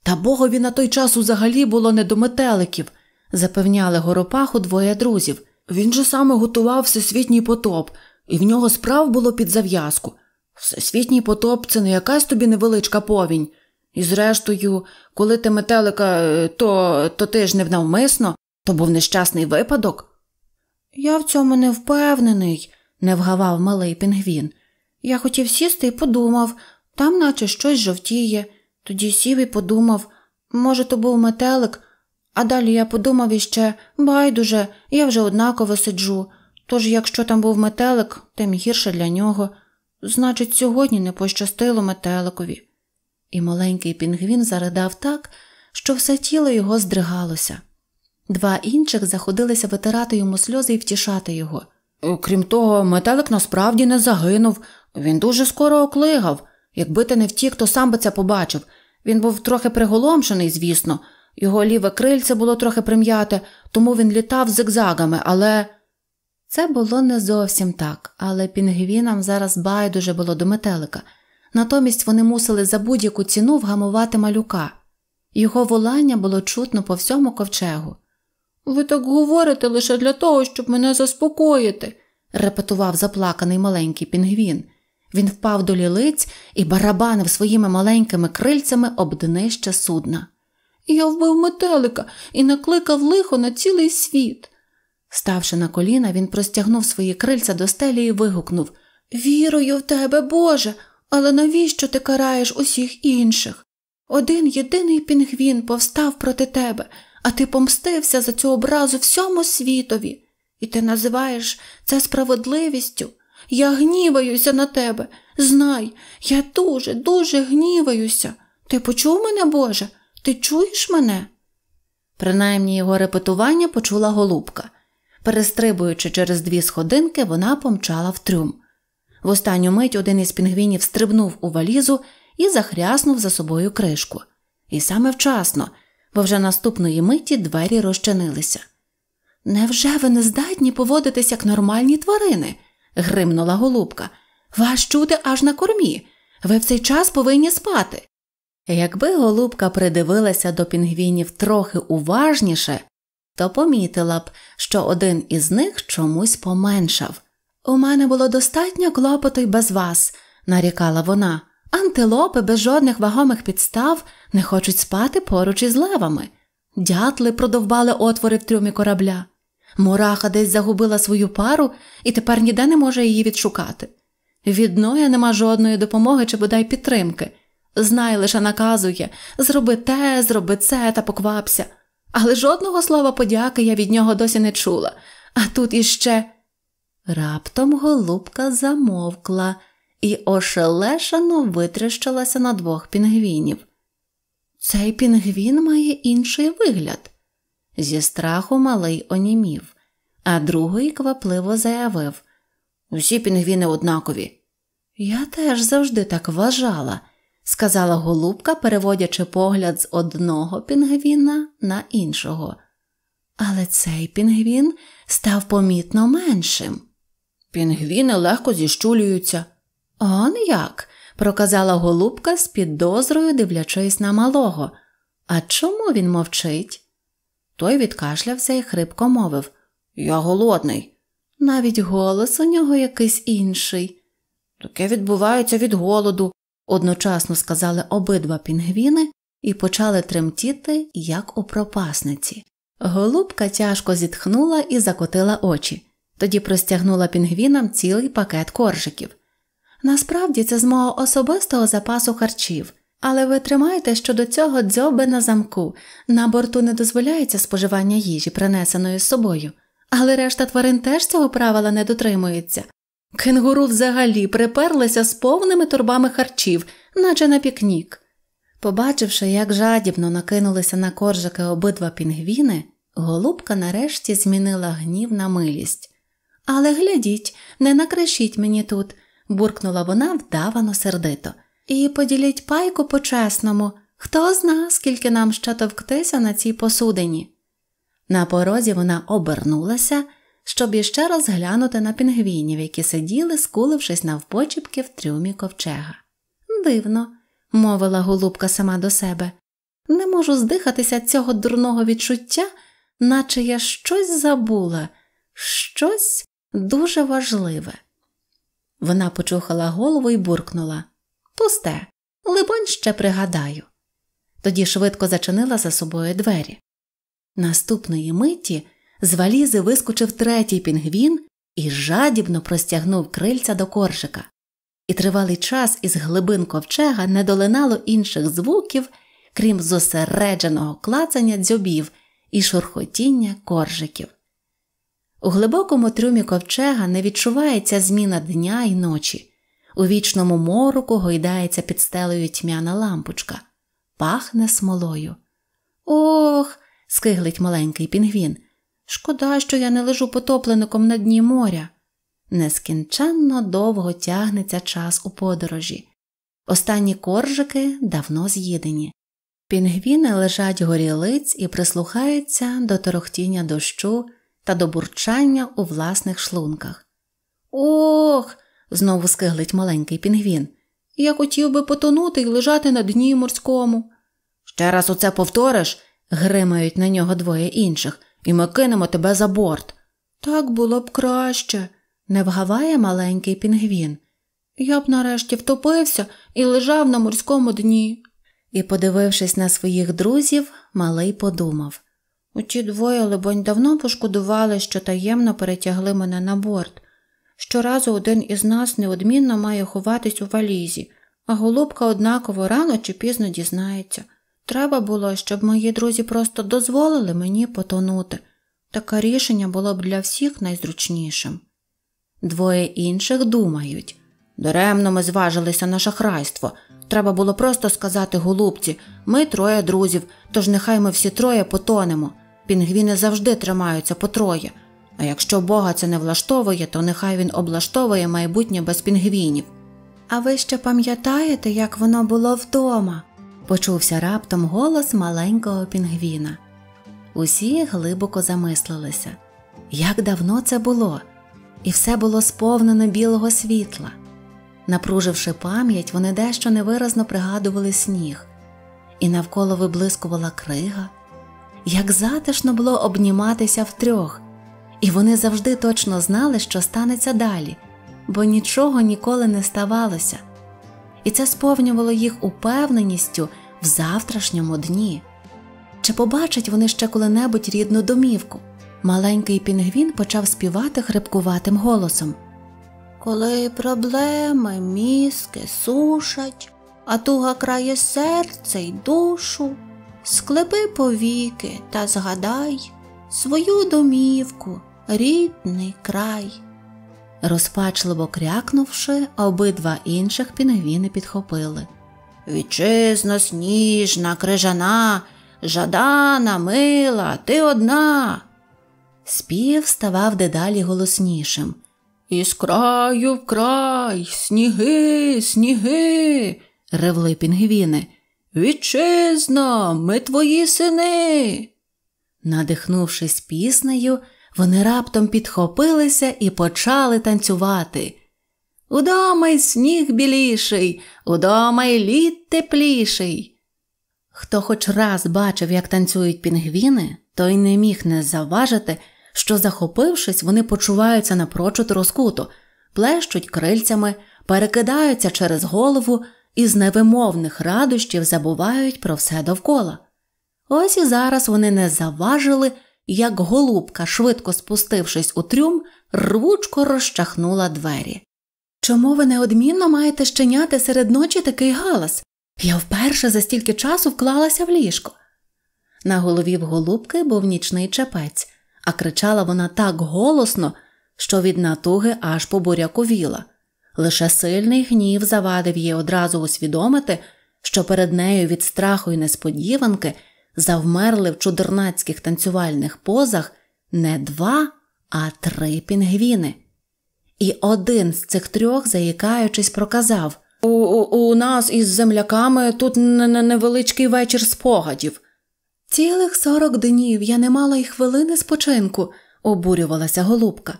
Та богові на той час взагалі було не до метеликів, запевняли горопаху двоє друзів. Він же саме готував всесвітній потоп, і в нього справ було під зав'язку. Всесвітній потоп це не якась тобі невеличка повінь. І, зрештою, коли ти метелика, е, то, то ти ж невнавмисно. То був нещасний випадок? Я в цьому не впевнений, не вгавав малий пінгвін. Я хотів сісти і подумав, там наче щось жовтіє. Тоді сів і подумав, може, то був метелик, а далі я подумав іще байдуже, я вже однаково сиджу. Тож, якщо там був метелик, тим гірше для нього. Значить, сьогодні не пощастило метеликові. І маленький пінгвін заридав так, що все тіло його здригалося. Два інших заходилися витирати йому сльози і втішати його. Крім того, метелик насправді не загинув. Він дуже скоро оклигав. Якби ти не втік, то сам би це побачив. Він був трохи приголомшений, звісно. Його ліве крильце було трохи прим'яте, тому він літав зигзагами, але. Це було не зовсім так, але пінгвінам зараз байдуже було до метелика. Натомість вони мусили за будь-яку ціну вгамувати малюка. Його волання було чутно по всьому ковчегу. Ви так говорите лише для того, щоб мене заспокоїти, репетував заплаканий маленький пінгвін. Він впав до лілиць і барабанив своїми маленькими крильцями об днище судна. Я вбив метелика і накликав лихо на цілий світ. Ставши на коліна, він простягнув свої крильця до стелі і вигукнув Вірую в тебе, Боже, але навіщо ти караєш усіх інших? Один єдиний пінгвін повстав проти тебе а ти помстився за цю образу всьому світові, і ти називаєш це справедливістю. Я гніваюся на тебе. Знай, я дуже, дуже гніваюся. Ти почув мене, Боже? Ти чуєш мене? Принаймні його репетування почула голубка. Перестрибуючи через дві сходинки, вона помчала в трюм. В останню мить один із пінгвінів стрибнув у валізу і захряснув за собою кришку. І саме вчасно, бо вже наступної миті двері розчинилися. Невже ви не здатні поводитись як нормальні тварини? гримнула голубка. Вас чути аж на кормі. Ви в цей час повинні спати. Якби голубка придивилася до пінгвінів трохи уважніше, то помітила б, що один із них чомусь поменшав. У мене було достатньо клопоту й без вас, нарікала вона. Антилопи без жодних вагомих підстав не хочуть спати поруч із левами, дятли продовбали отвори в трюмі корабля. Мураха десь загубила свою пару і тепер ніде не може її відшукати. Від Ноя нема жодної допомоги чи бодай підтримки. Знай лише наказує зроби те, зроби це та поквапся. Але жодного слова подяки я від нього досі не чула. А тут іще. Раптом голубка замовкла і ошелешено витріщилася на двох пінгвінів. Цей пінгвін має інший вигляд. Зі страху малий онімів, а другий квапливо заявив Усі пінгвіни однакові. Я теж завжди так вважала, сказала голубка, переводячи погляд з одного пінгвіна на іншого. Але цей пінгвін став помітно меншим. Пінгвіни легко зіщулюються, Он як? проказала голубка з підозрою, дивлячись на малого. А чому він мовчить? Той відкашлявся і хрипко мовив Я голодний. Навіть голос у нього якийсь інший. Таке відбувається від голоду, одночасно сказали обидва пінгвіни і почали тремтіти, як у пропасниці. Голубка тяжко зітхнула і закотила очі, тоді простягнула пінгвінам цілий пакет коржиків. Насправді це з мого особистого запасу харчів, але ви тримаєте щодо цього дзьоби на замку, на борту не дозволяється споживання їжі, принесеної з собою, але решта тварин теж цього правила не дотримується. Кенгуру взагалі приперлися з повними торбами харчів, наче на пікнік. Побачивши, як жадібно накинулися на коржики обидва пінгвіни, голубка нарешті змінила гнів на милість. Але глядіть, не накришіть мені тут буркнула вона вдавано сердито. І поділіть пайку по чесному, хто зна, скільки нам ще товктися на цій посудині. На порозі вона обернулася, щоб іще раз глянути на пінгвінів, які сиділи, скулившись навпочіпки в трюмі ковчега. Дивно, мовила голубка сама до себе, не можу здихатися цього дурного відчуття, наче я щось забула, щось дуже важливе. Вона почухала голову і буркнула Пусте, либонь, ще пригадаю. Тоді швидко зачинила за собою двері. Наступної миті з валізи вискочив третій пінгвін і жадібно простягнув крильця до коржика. І тривалий час із глибин ковчега не долинало інших звуків, крім зосередженого клацання дзьобів і шурхотіння коржиків. У глибокому трюмі ковчега не відчувається зміна дня і ночі, у вічному мороку гойдається під стелею тьмяна лампочка, пахне смолою. Ох. скиглить маленький пінгвін. Шкода, що я не лежу потоплеником на дні моря. Нескінченно довго тягнеться час у подорожі. Останні коржики давно з'їдені. Пінгвіни лежать горілиць і прислухаються до торохтіння дощу та до бурчання у власних шлунках. Ох. знову скиглить маленький пінгвін. Я хотів би потонути і лежати на дні морському. Ще раз оце повториш, гримають на нього двоє інших, і ми кинемо тебе за борт. Так було б краще, не вгаває маленький пінгвін. Я б нарешті втопився і лежав на морському дні. І, подивившись на своїх друзів, малий подумав Оті двоє, либонь, давно пошкодували, що таємно перетягли мене на борт. Щоразу один із нас неодмінно має ховатись у валізі, а голубка однаково рано чи пізно дізнається. Треба було, щоб мої друзі просто дозволили мені потонути. Таке рішення було б для всіх найзручнішим. Двоє інших думають даремно ми зважилися на шахрайство. Треба було просто сказати голубці ми троє друзів, тож нехай ми всі троє потонемо. Пінгвіни завжди тримаються по троє, а якщо Бога це не влаштовує, то нехай він облаштовує майбутнє без пінгвінів. А ви ще пам'ятаєте, як воно було вдома? почувся раптом голос маленького пінгвіна. Усі глибоко замислилися, як давно це було, і все було сповнено білого світла. Напруживши пам'ять, вони дещо невиразно пригадували сніг, і навколо виблискувала крига як затишно було обніматися втрьох, і вони завжди точно знали, що станеться далі, бо нічого ніколи не ставалося, і це сповнювало їх упевненістю в завтрашньому дні. Чи побачать вони ще коли-небудь рідну домівку? Маленький пінгвін почав співати хрипкуватим голосом. Коли проблеми, мізки сушать, а туга крає серце й душу склепи повіки та згадай свою домівку, рідний край. Розпачливо крякнувши, обидва інших пінгвіни підхопили. Вітчизна сніжна, крижана, жадана, мила, ти одна. Спів ставав дедалі голоснішим. Із краю в край, сніги, сніги, ревли пінгвіни. Вітчизна, ми твої сини. Надихнувшись піснею, вони раптом підхопилися і почали танцювати. Удома й сніг біліший, удома й лід тепліший. Хто хоч раз бачив, як танцюють пінгвіни, той не міг не заважити, що, захопившись, вони почуваються напрочуд розкуту, плещуть крильцями, перекидаються через голову. Із невимовних радощів забувають про все довкола. Ось і зараз вони не заважили, як голубка, швидко спустившись у трюм, рвучко розчахнула двері. Чому ви неодмінно маєте щеняти серед ночі такий галас? Я вперше за стільки часу вклалася в ліжко. На голові в голубки був нічний чепець, а кричала вона так голосно, що від натуги аж побуряковіла. Лише сильний гнів завадив їй одразу усвідомити, що перед нею від страху і несподіванки завмерли в чудернацьких танцювальних позах не два, а три пінгвіни. І один з цих трьох, заїкаючись, проказав У, у, у нас із земляками тут невеличкий вечір спогадів. Цілих сорок днів я не мала й хвилини спочинку, обурювалася голубка.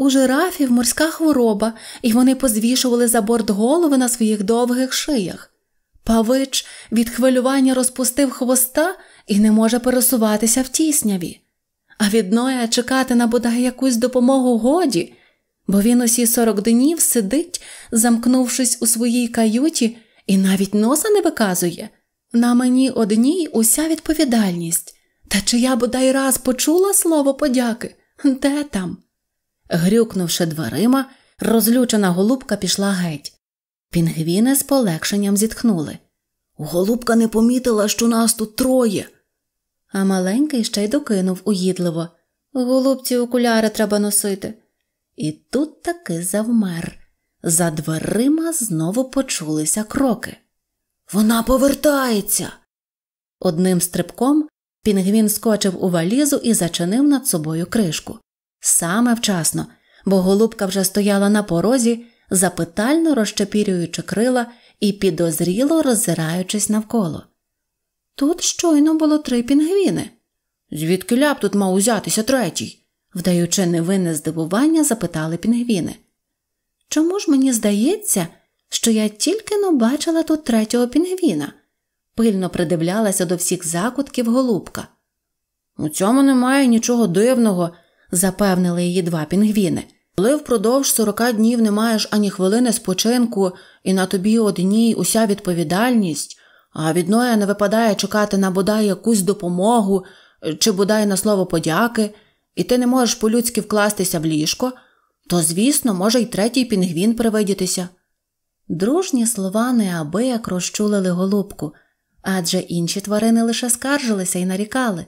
У жирафів морська хвороба, і вони позвішували за борт голови на своїх довгих шиях. Павич від хвилювання розпустив хвоста і не може пересуватися в тісняві, а від Ноя чекати на бодай якусь допомогу годі, бо він усі сорок днів сидить, замкнувшись у своїй каюті, і навіть носа не виказує. На мені одній уся відповідальність. Та чи я бодай раз почула слово подяки? Де там? Грюкнувши дверима, розлючена голубка пішла геть. Пінгвіни з полегшенням зітхнули. Голубка не помітила, що нас тут троє. А маленький ще й докинув уїдливо голубці окуляри треба носити. І тут таки завмер. За дверима знову почулися кроки. Вона повертається. Одним стрибком пінгвін скочив у валізу і зачинив над собою кришку. Саме вчасно, бо голубка вже стояла на порозі, запитально розчепірюючи крила і підозріло роззираючись навколо. Тут щойно було три пінгвіни. Звідки ляп тут мав узятися третій? вдаючи невинне здивування, запитали пінгвіни. Чому ж мені здається, що я тільки но бачила тут третього пінгвіна? Пильно придивлялася до всіх закутків голубка. У цьому немає нічого дивного, запевнили її два пінгвіни. Коли впродовж сорока днів не маєш ані хвилини спочинку, і на тобі одній уся відповідальність, а від Ноя не випадає чекати на бодай якусь допомогу е, чи бодай на слово подяки, і ти не можеш по-людськи вкластися в ліжко, то, звісно, може й третій пінгвін привидітися. Дружні слова неабияк розчулили голубку, адже інші тварини лише скаржилися і нарікали.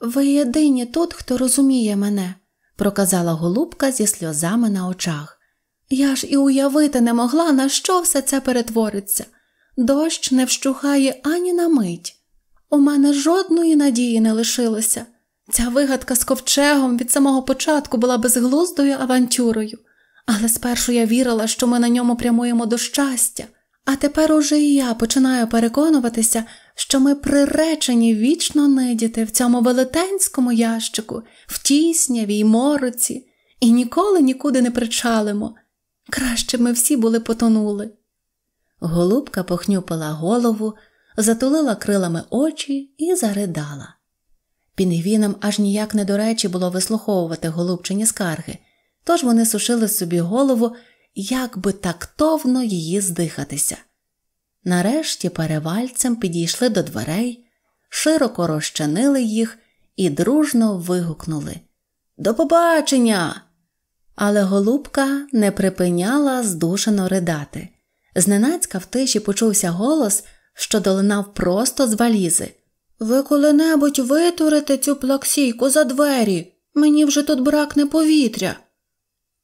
Ви єдині тут, хто розуміє мене проказала голубка зі сльозами на очах. Я ж і уявити не могла, на що все це перетвориться. Дощ не вщухає ані на мить. У мене жодної надії не лишилося. Ця вигадка з ковчегом від самого початку була безглуздою авантюрою, але спершу я вірила, що ми на ньому прямуємо до щастя, а тепер уже і я починаю переконуватися, що ми приречені вічно нидіти в цьому велетенському ящику, в тіснявій мороці, і ніколи нікуди не причалимо. Краще ми всі були потонули. Голубка похнюпила голову, затулила крилами очі і заридала. Пінгвінам аж ніяк не до речі було вислуховувати голубчині скарги, тож вони сушили собі голову, як би тактовно її здихатися. Нарешті перевальцем підійшли до дверей, широко розчинили їх і дружно вигукнули До побачення! Але голубка не припиняла здушено ридати. Зненацька в тиші почувся голос, що долинав просто з валізи. Ви коли-небудь витурите цю плаксійку за двері. Мені вже тут бракне повітря.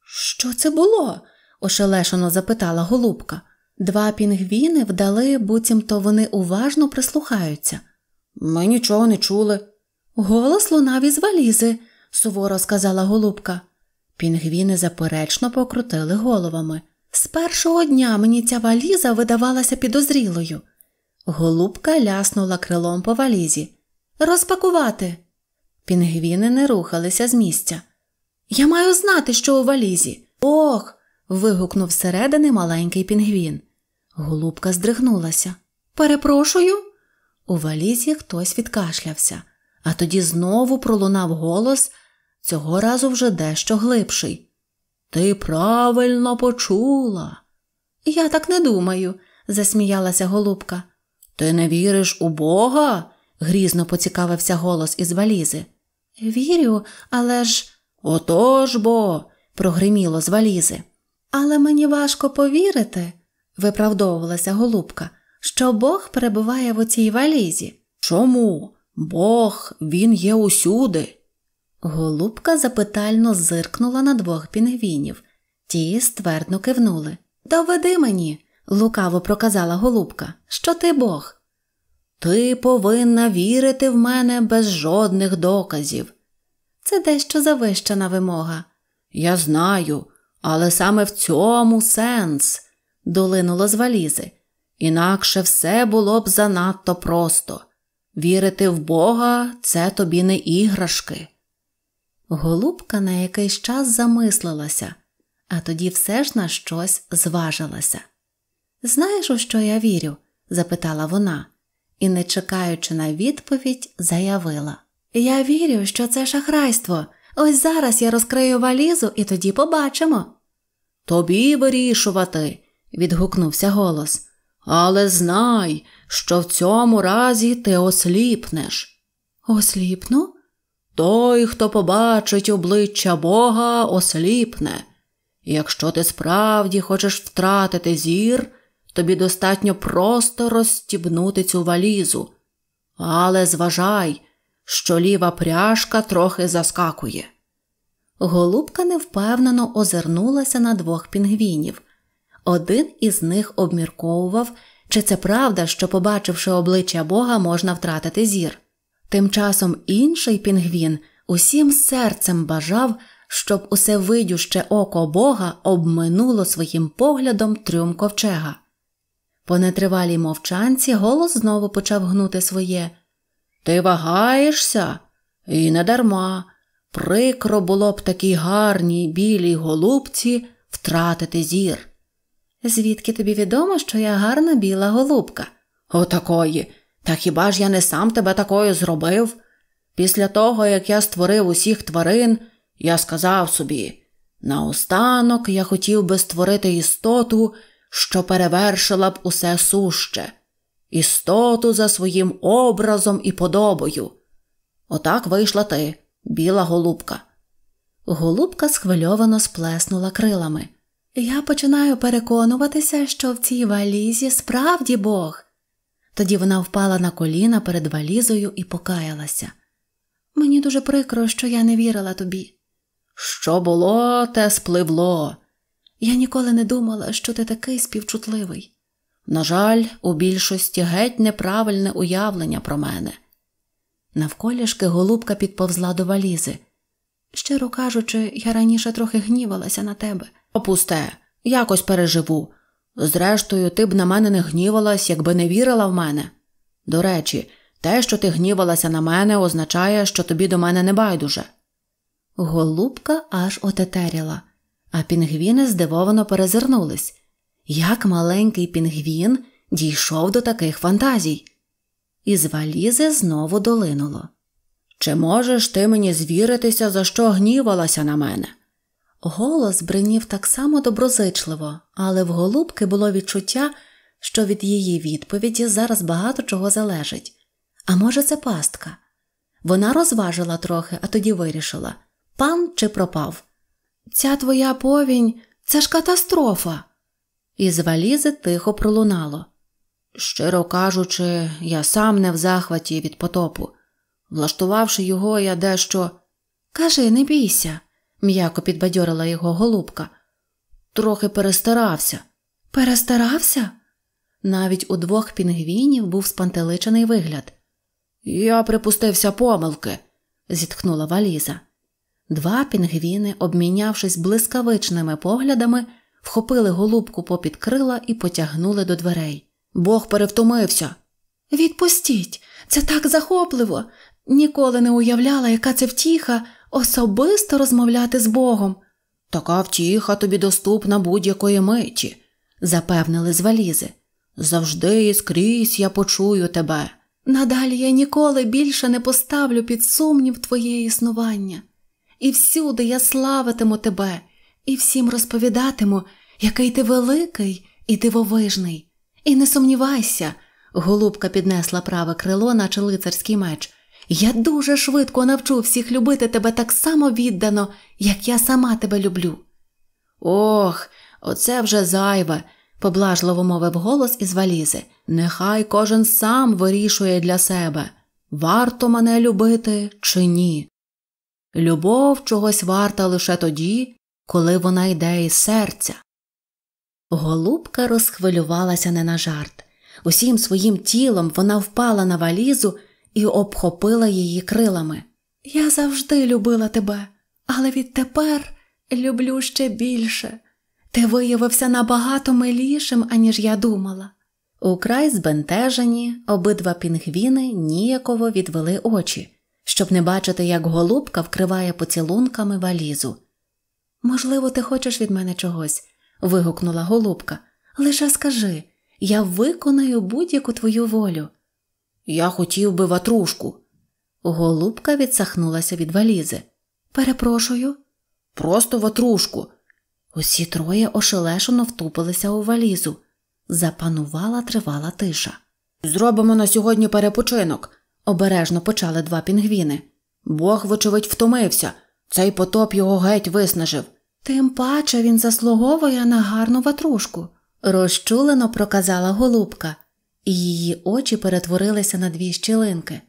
Що це було? ошелешено запитала голубка. Два пінгвіни вдали, буцімто вони уважно прислухаються. Ми нічого не чули. Голос лунав із валізи, суворо сказала голубка. Пінгвіни заперечно покрутили головами. З першого дня мені ця валіза видавалася підозрілою. Голубка ляснула крилом по валізі. Розпакувати. Пінгвіни не рухалися з місця. Я маю знати, що у валізі. Ох. вигукнув зсередини маленький пінгвін. Голубка здригнулася. Перепрошую. У валізі хтось відкашлявся, а тоді знову пролунав голос цього разу вже дещо глибший. Ти правильно почула. Я так не думаю, засміялася голубка. Ти не віриш у Бога? грізно поцікавився голос із валізи. Вірю, але ж. Отож бо. прогриміло з валізи. Але мені важко повірити виправдовувалася голубка, що Бог перебуває в оцій валізі. Чому? Бог, він є усюди. Голубка запитально зиркнула на двох пінгвінів. Ті ствердно кивнули. Доведи мені, лукаво проказала голубка, що ти Бог. Ти повинна вірити в мене без жодних доказів. Це дещо завищена вимога. Я знаю, але саме в цьому сенс долинуло з валізи. Інакше все було б занадто просто вірити в Бога це тобі не іграшки. Голубка на якийсь час замислилася, а тоді все ж на щось зважилася. Знаєш, у що я вірю? запитала вона і, не чекаючи на відповідь, заявила Я вірю, що це шахрайство. Ось зараз я розкрию валізу і тоді побачимо. Тобі вирішувати, відгукнувся голос. Але знай, що в цьому разі ти осліпнеш. Осліпну? Той, хто побачить обличчя Бога, осліпне. Якщо ти справді хочеш втратити зір, тобі достатньо просто розстібнути цю валізу. Але зважай, що ліва пряжка трохи заскакує. Голубка невпевнено озирнулася на двох пінгвінів. Один із них обмірковував, чи це правда, що, побачивши обличчя Бога, можна втратити зір. Тим часом інший пінгвін усім серцем бажав, щоб усе видюще око Бога обминуло своїм поглядом трюм ковчега. По нетривалій мовчанці голос знову почав гнути своє Ти вагаєшся? І не дарма. Прикро було б такій гарній білій голубці втратити зір. Звідки тобі відомо, що я гарна біла голубка? Отакої. Та хіба ж я не сам тебе такою зробив? Після того, як я створив усіх тварин, я сказав собі наостанок я хотів би створити істоту, що перевершила б усе суще, істоту за своїм образом і подобою. Отак вийшла ти, біла голубка. Голубка схвильовано сплеснула крилами. Я починаю переконуватися, що в цій валізі справді Бог. Тоді вона впала на коліна перед валізою і покаялася. Мені дуже прикро, що я не вірила тобі. Що було, те спливло. Я ніколи не думала, що ти такий співчутливий. На жаль, у більшості геть неправильне уявлення про мене. Навколішки голубка підповзла до валізи. Щиро кажучи, я раніше трохи гнівалася на тебе. Опусте, якось переживу. Зрештою, ти б на мене не гнівалась, якби не вірила в мене. До речі, те, що ти гнівалася на мене, означає, що тобі до мене не байдуже. Голубка аж отетеріла, а пінгвіни здивовано перезирнулись. Як маленький пінгвін дійшов до таких фантазій, і з валізи знову долинуло. Чи можеш ти мені звіритися, за що гнівалася на мене? Голос бринів так само доброзичливо, але в голубки було відчуття, що від її відповіді зараз багато чого залежить. А може, це пастка? Вона розважила трохи, а тоді вирішила пан чи пропав. Ця твоя повінь це ж катастрофа. І з валізи тихо пролунало. Щиро кажучи, я сам не в захваті від потопу. Влаштувавши його, я дещо. Кажи, не бійся м'яко підбадьорила його голубка. Трохи перестарався. Перестарався? Навіть у двох пінгвінів був спантеличений вигляд. Я припустився помилки, зітхнула валіза. Два пінгвіни, обмінявшись блискавичними поглядами, вхопили голубку попід крила і потягнули до дверей. Бог перевтомився. Відпустіть, це так захопливо. Ніколи не уявляла, яка це втіха особисто розмовляти з Богом. Така втіха тобі доступна будь-якої миті, запевнили з валізи. Завжди і скрізь я почую тебе. Надалі я ніколи більше не поставлю під сумнів твоє існування, і всюди я славитиму тебе, і всім розповідатиму, який ти великий і дивовижний. І не сумнівайся, голубка піднесла праве крило, наче лицарський меч. Я дуже швидко навчу всіх любити тебе так само віддано, як я сама тебе люблю. Ох, оце вже зайве, поблажливо мовив голос із валізи. Нехай кожен сам вирішує для себе варто мене любити чи ні. Любов чогось варта лише тоді, коли вона йде із серця. Голубка розхвилювалася не на жарт. Усім своїм тілом вона впала на валізу і обхопила її крилами. Я завжди любила тебе, але відтепер люблю ще більше. Ти виявився набагато милішим, аніж я думала. Украй збентежені, обидва пінгвіни ніяково відвели очі, щоб не бачити, як голубка вкриває поцілунками валізу. Можливо, ти хочеш від мене чогось, вигукнула голубка. Лише скажи я виконаю будь-яку твою волю. Я хотів би ватрушку. Голубка відсахнулася від валізи. Перепрошую, просто ватрушку. Усі троє ошелешено втупилися у валізу. Запанувала тривала тиша. Зробимо на сьогодні перепочинок, обережно почали два пінгвіни. Бог, вочевидь, втомився, цей потоп його геть виснажив. Тим паче він заслуговує на гарну ватрушку, розчулено проказала голубка і її очі перетворилися на дві щілинки.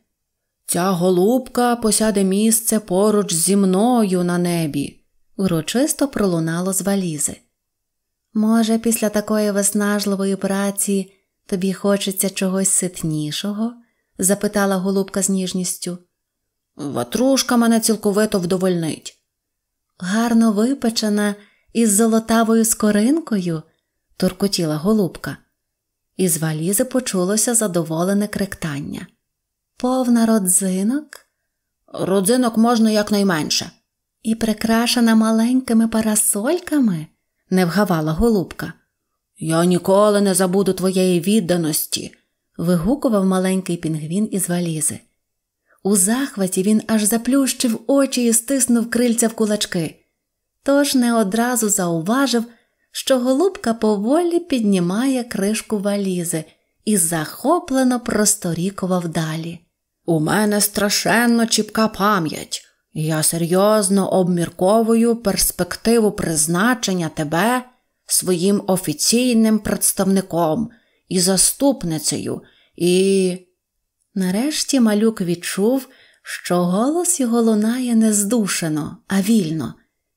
Ця голубка посяде місце поруч зі мною на небі, урочисто пролунало з валізи. Може, після такої виснажливої праці тобі хочеться чогось ситнішого? запитала голубка з ніжністю. Ватрушка мене цілковито вдовольнить. Гарно випечена із золотавою скоринкою, торкотіла голубка. Із валізи почулося задоволене криктання. Повна родзинок? Родзинок можна якнайменше. І прикрашена маленькими парасольками, не вгавала голубка. Я ніколи не забуду твоєї відданості. вигукував маленький пінгвін із валізи. У захваті він аж заплющив очі і стиснув крильця в кулачки, тож не одразу зауважив, що голубка поволі піднімає кришку валізи і захоплено просторікував далі. У мене страшенно чіпка пам'ять, я серйозно обмірковую перспективу призначення тебе своїм офіційним представником і заступницею, і. Нарешті малюк відчув, що голос його лунає не здушено, а вільно.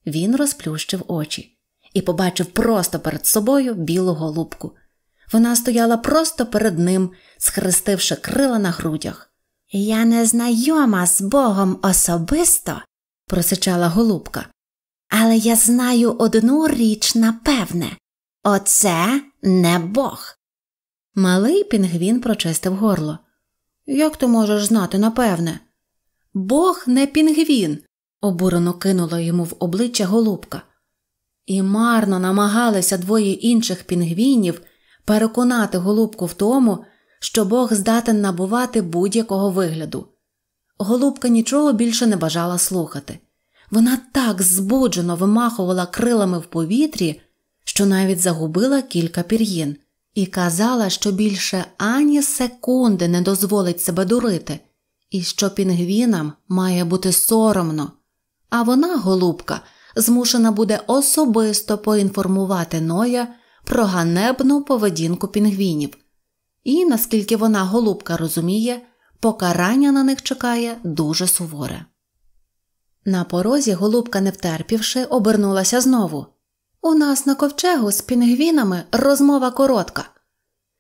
Він розплющив очі і побачив просто перед собою білу голубку. Вона стояла просто перед ним, схрестивши крила на грудях. Я не знайома з Богом особисто, просичала голубка, але я знаю одну річ напевне оце не Бог. Малий пінгвін прочистив горло. Як ти можеш знати, напевне? Бог не пінгвін, обурено кинула йому в обличчя голубка. І марно намагалися двоє інших пінгвінів переконати голубку в тому, що Бог здатен набувати будь-якого вигляду. Голубка нічого більше не бажала слухати. Вона так збуджено вимахувала крилами в повітрі, що навіть загубила кілька пір'їн, і казала, що більше ані секунди не дозволить себе дурити, і що пінгвінам має бути соромно. А вона, голубка, змушена буде особисто поінформувати Ноя про ганебну поведінку пінгвінів, і, наскільки вона голубка розуміє, покарання на них чекає дуже суворе. На порозі голубка, не втерпівши, обернулася знову. У нас на ковчегу з пінгвінами розмова коротка.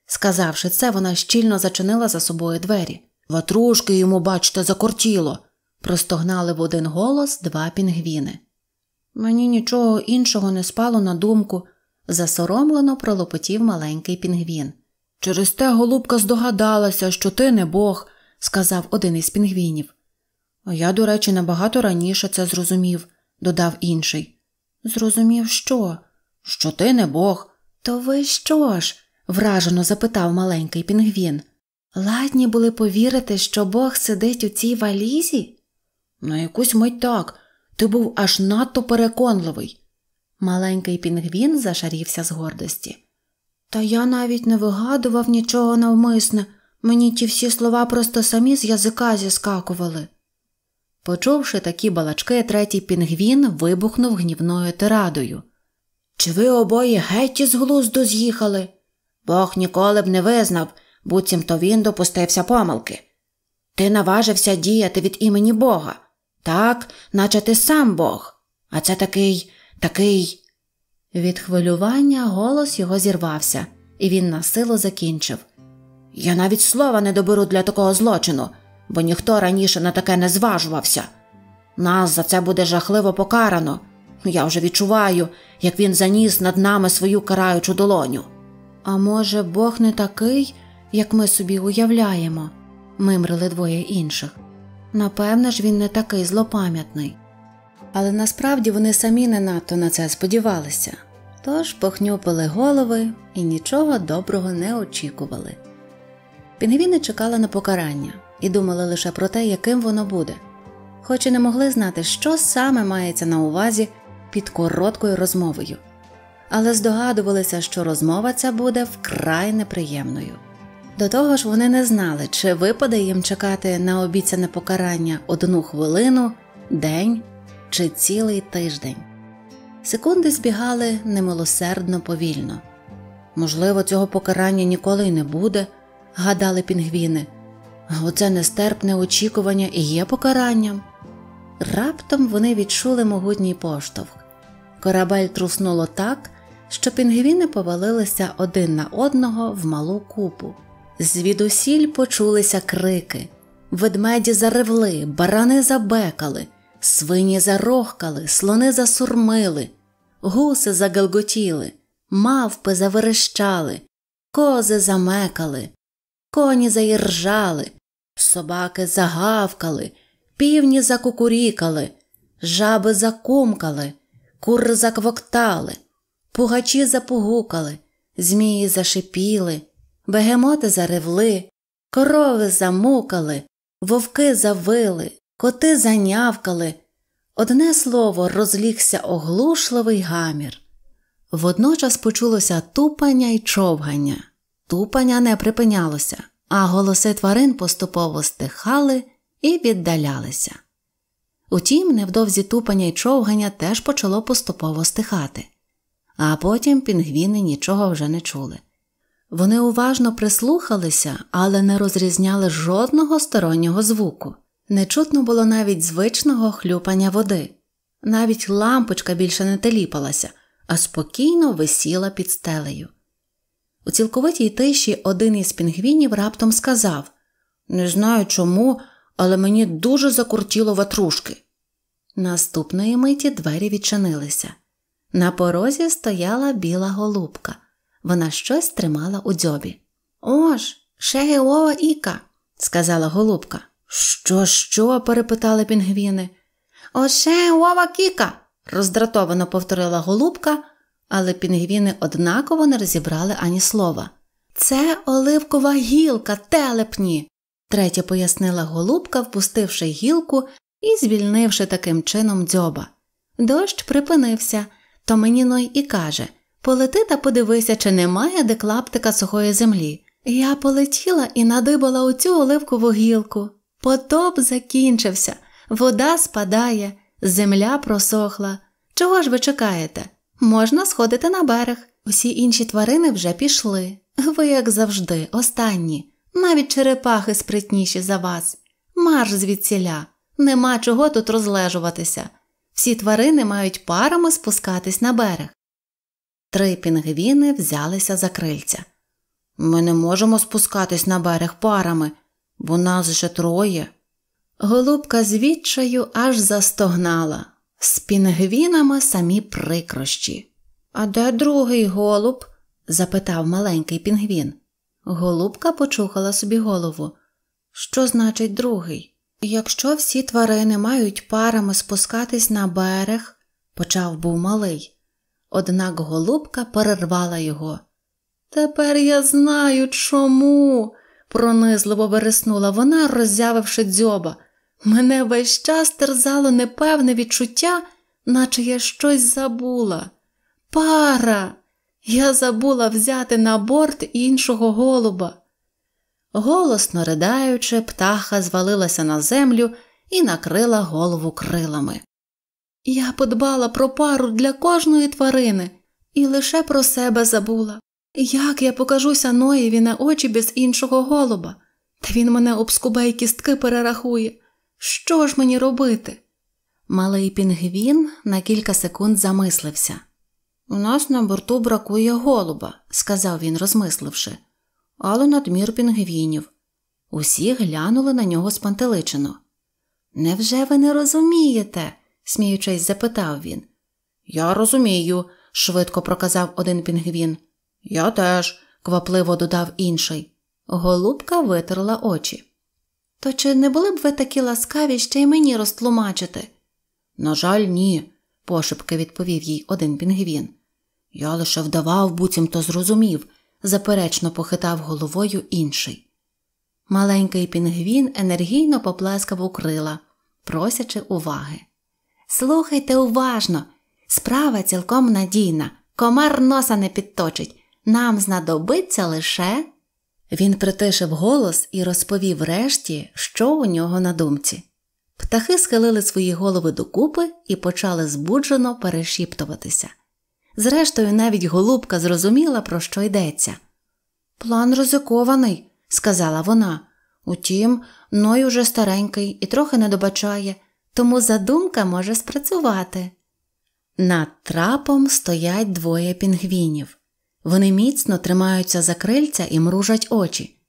Сказавши це, вона щільно зачинила за собою двері. Ватрушки йому, бачите, закортіло. простогнали в один голос два пінгвіни. Мені нічого іншого не спало на думку, засоромлено пролопотів маленький пінгвін. Через те голубка здогадалася, що ти не бог, сказав один із пінгвінів. Я, до речі, набагато раніше це зрозумів, додав інший. Зрозумів, що? Що ти не бог? То ви що ж? вражено запитав маленький пінгвін. Ладні були повірити, що Бог сидить у цій валізі? На якусь мить так, ти був аж надто переконливий. Маленький пінгвін зашарівся з гордості. Та я навіть не вигадував нічого навмисне, мені ті всі слова просто самі з язика зіскакували. Почувши такі балачки, третій пінгвін вибухнув гнівною тирадою. Чи ви обоє геть із глузду з'їхали? Бог ніколи б не визнав, буцімто він допустився помилки. Ти наважився діяти від імені Бога. Так, наче ти сам Бог. А це такий, такий. Від хвилювання голос його зірвався, і він на силу закінчив. Я навіть слова не доберу для такого злочину, бо ніхто раніше на таке не зважувався. Нас за це буде жахливо покарано. Я вже відчуваю, як він заніс над нами свою караючу долоню. А може, Бог не такий, як ми собі уявляємо, мимрили двоє інших. Напевне ж, він не такий злопам'ятний. Але насправді вони самі не надто на це сподівалися, тож похнюпили голови і нічого доброго не очікували. Пінгвіни чекали на покарання і думали лише про те, яким воно буде, хоч і не могли знати, що саме мається на увазі під короткою розмовою, але здогадувалися, що розмова ця буде вкрай неприємною. До того ж, вони не знали, чи випаде їм чекати на обіцяне покарання одну хвилину, день чи цілий тиждень. Секунди збігали немилосердно повільно. Можливо, цього покарання ніколи й не буде, гадали пінгвіни. Оце нестерпне очікування і є покаранням. Раптом вони відчули могутній поштовх. Корабель труснуло так, що пінгвіни повалилися один на одного в малу купу. Звідусіль почулися крики, ведмеді заревли, барани забекали, свині зарохкали, слони засурмили, гуси загалготіли, мавпи заверещали, кози замекали, коні заіржали, собаки загавкали, півні закукурікали, жаби закумкали, кури заквоктали, пугачі запугукали, змії зашипіли бегемоти заревли, корови замукали, вовки завили, коти занявкали. Одне слово, розлігся оглушливий гамір. Водночас почулося тупання й човгання. Тупання не припинялося, а голоси тварин поступово стихали і віддалялися. Утім, невдовзі тупання й човгання теж почало поступово стихати, а потім пінгвіни нічого вже не чули. Вони уважно прислухалися, але не розрізняли жодного стороннього звуку. Не чутно було навіть звичного хлюпання води. Навіть лампочка більше не теліпалася, а спокійно висіла під стелею. У цілковитій тиші один із пінгвінів раптом сказав Не знаю чому, але мені дуже закуртіло ватрушки. Наступної миті двері відчинилися. На порозі стояла біла голубка. Вона щось тримала у дзьобі. Ош, шегеова іка, сказала голубка. Що, що? перепитали пінгвіни. Ошеова кіка, роздратовано повторила голубка, але пінгвіни однаково не розібрали ані слова. Це оливкова гілка, телепні, третє пояснила голубка, впустивши гілку і звільнивши таким чином дзьоба. Дощ припинився, то мені ной і каже Полети та подивися, чи немає де клаптика сухої землі. Я полетіла і надибала у цю оливкову гілку. Потоп закінчився, вода спадає, земля просохла. Чого ж ви чекаєте? Можна сходити на берег. Усі інші тварини вже пішли. Ви, як завжди, останні, навіть черепахи спритніші за вас. Марш звідсіля, нема чого тут розлежуватися. Всі тварини мають парами спускатись на берег. Три пінгвіни взялися за крильця. Ми не можемо спускатись на берег парами, бо нас же троє. Голубка з відчаю аж застогнала. З пінгвінами самі прикрощі. А де другий голуб? запитав маленький пінгвін. Голубка почухала собі голову. Що значить другий? Якщо всі тварини мають парами спускатись на берег, почав був малий. Однак голубка перервала його. Тепер я знаю, чому, пронизливо вереснула вона, роззявивши дзьоба. Мене весь час терзало непевне відчуття, наче я щось забула. Пара! Я забула взяти на борт іншого голуба. Голосно ридаючи, птаха звалилася на землю і накрила голову крилами. Я подбала про пару для кожної тварини і лише про себе забула. Як я покажуся Ноєві на очі без іншого голуба, та він мене обскубає кістки перерахує. Що ж мені робити? Малий пінгвін на кілька секунд замислився. У нас на борту бракує голуба, сказав він, розмисливши, але надмір пінгвінів. Усі глянули на нього спантеличено. Невже ви не розумієте? сміючись, запитав він. Я розумію, швидко проказав один пінгвін. Я теж, квапливо додав інший. Голубка витерла очі. То чи не були б ви такі ласкаві ще й мені розтлумачити? На жаль, ні, пошепки відповів їй один пінгвін. Я лише вдавав, буцімто зрозумів, заперечно похитав головою інший. Маленький пінгвін енергійно поплескав у крила, просячи уваги. Слухайте уважно. Справа цілком надійна, комар носа не підточить. Нам знадобиться лише. Він притишив голос і розповів решті, що у нього на думці. Птахи схилили свої голови докупи і почали збуджено перешіптуватися. Зрештою, навіть голубка зрозуміла, про що йдеться. План ризикований, сказала вона. Утім, Ной уже старенький і трохи не добачає, тому задумка може спрацювати. Над трапом стоять двоє пінгвінів. Вони міцно тримаються за крильця і мружать очі.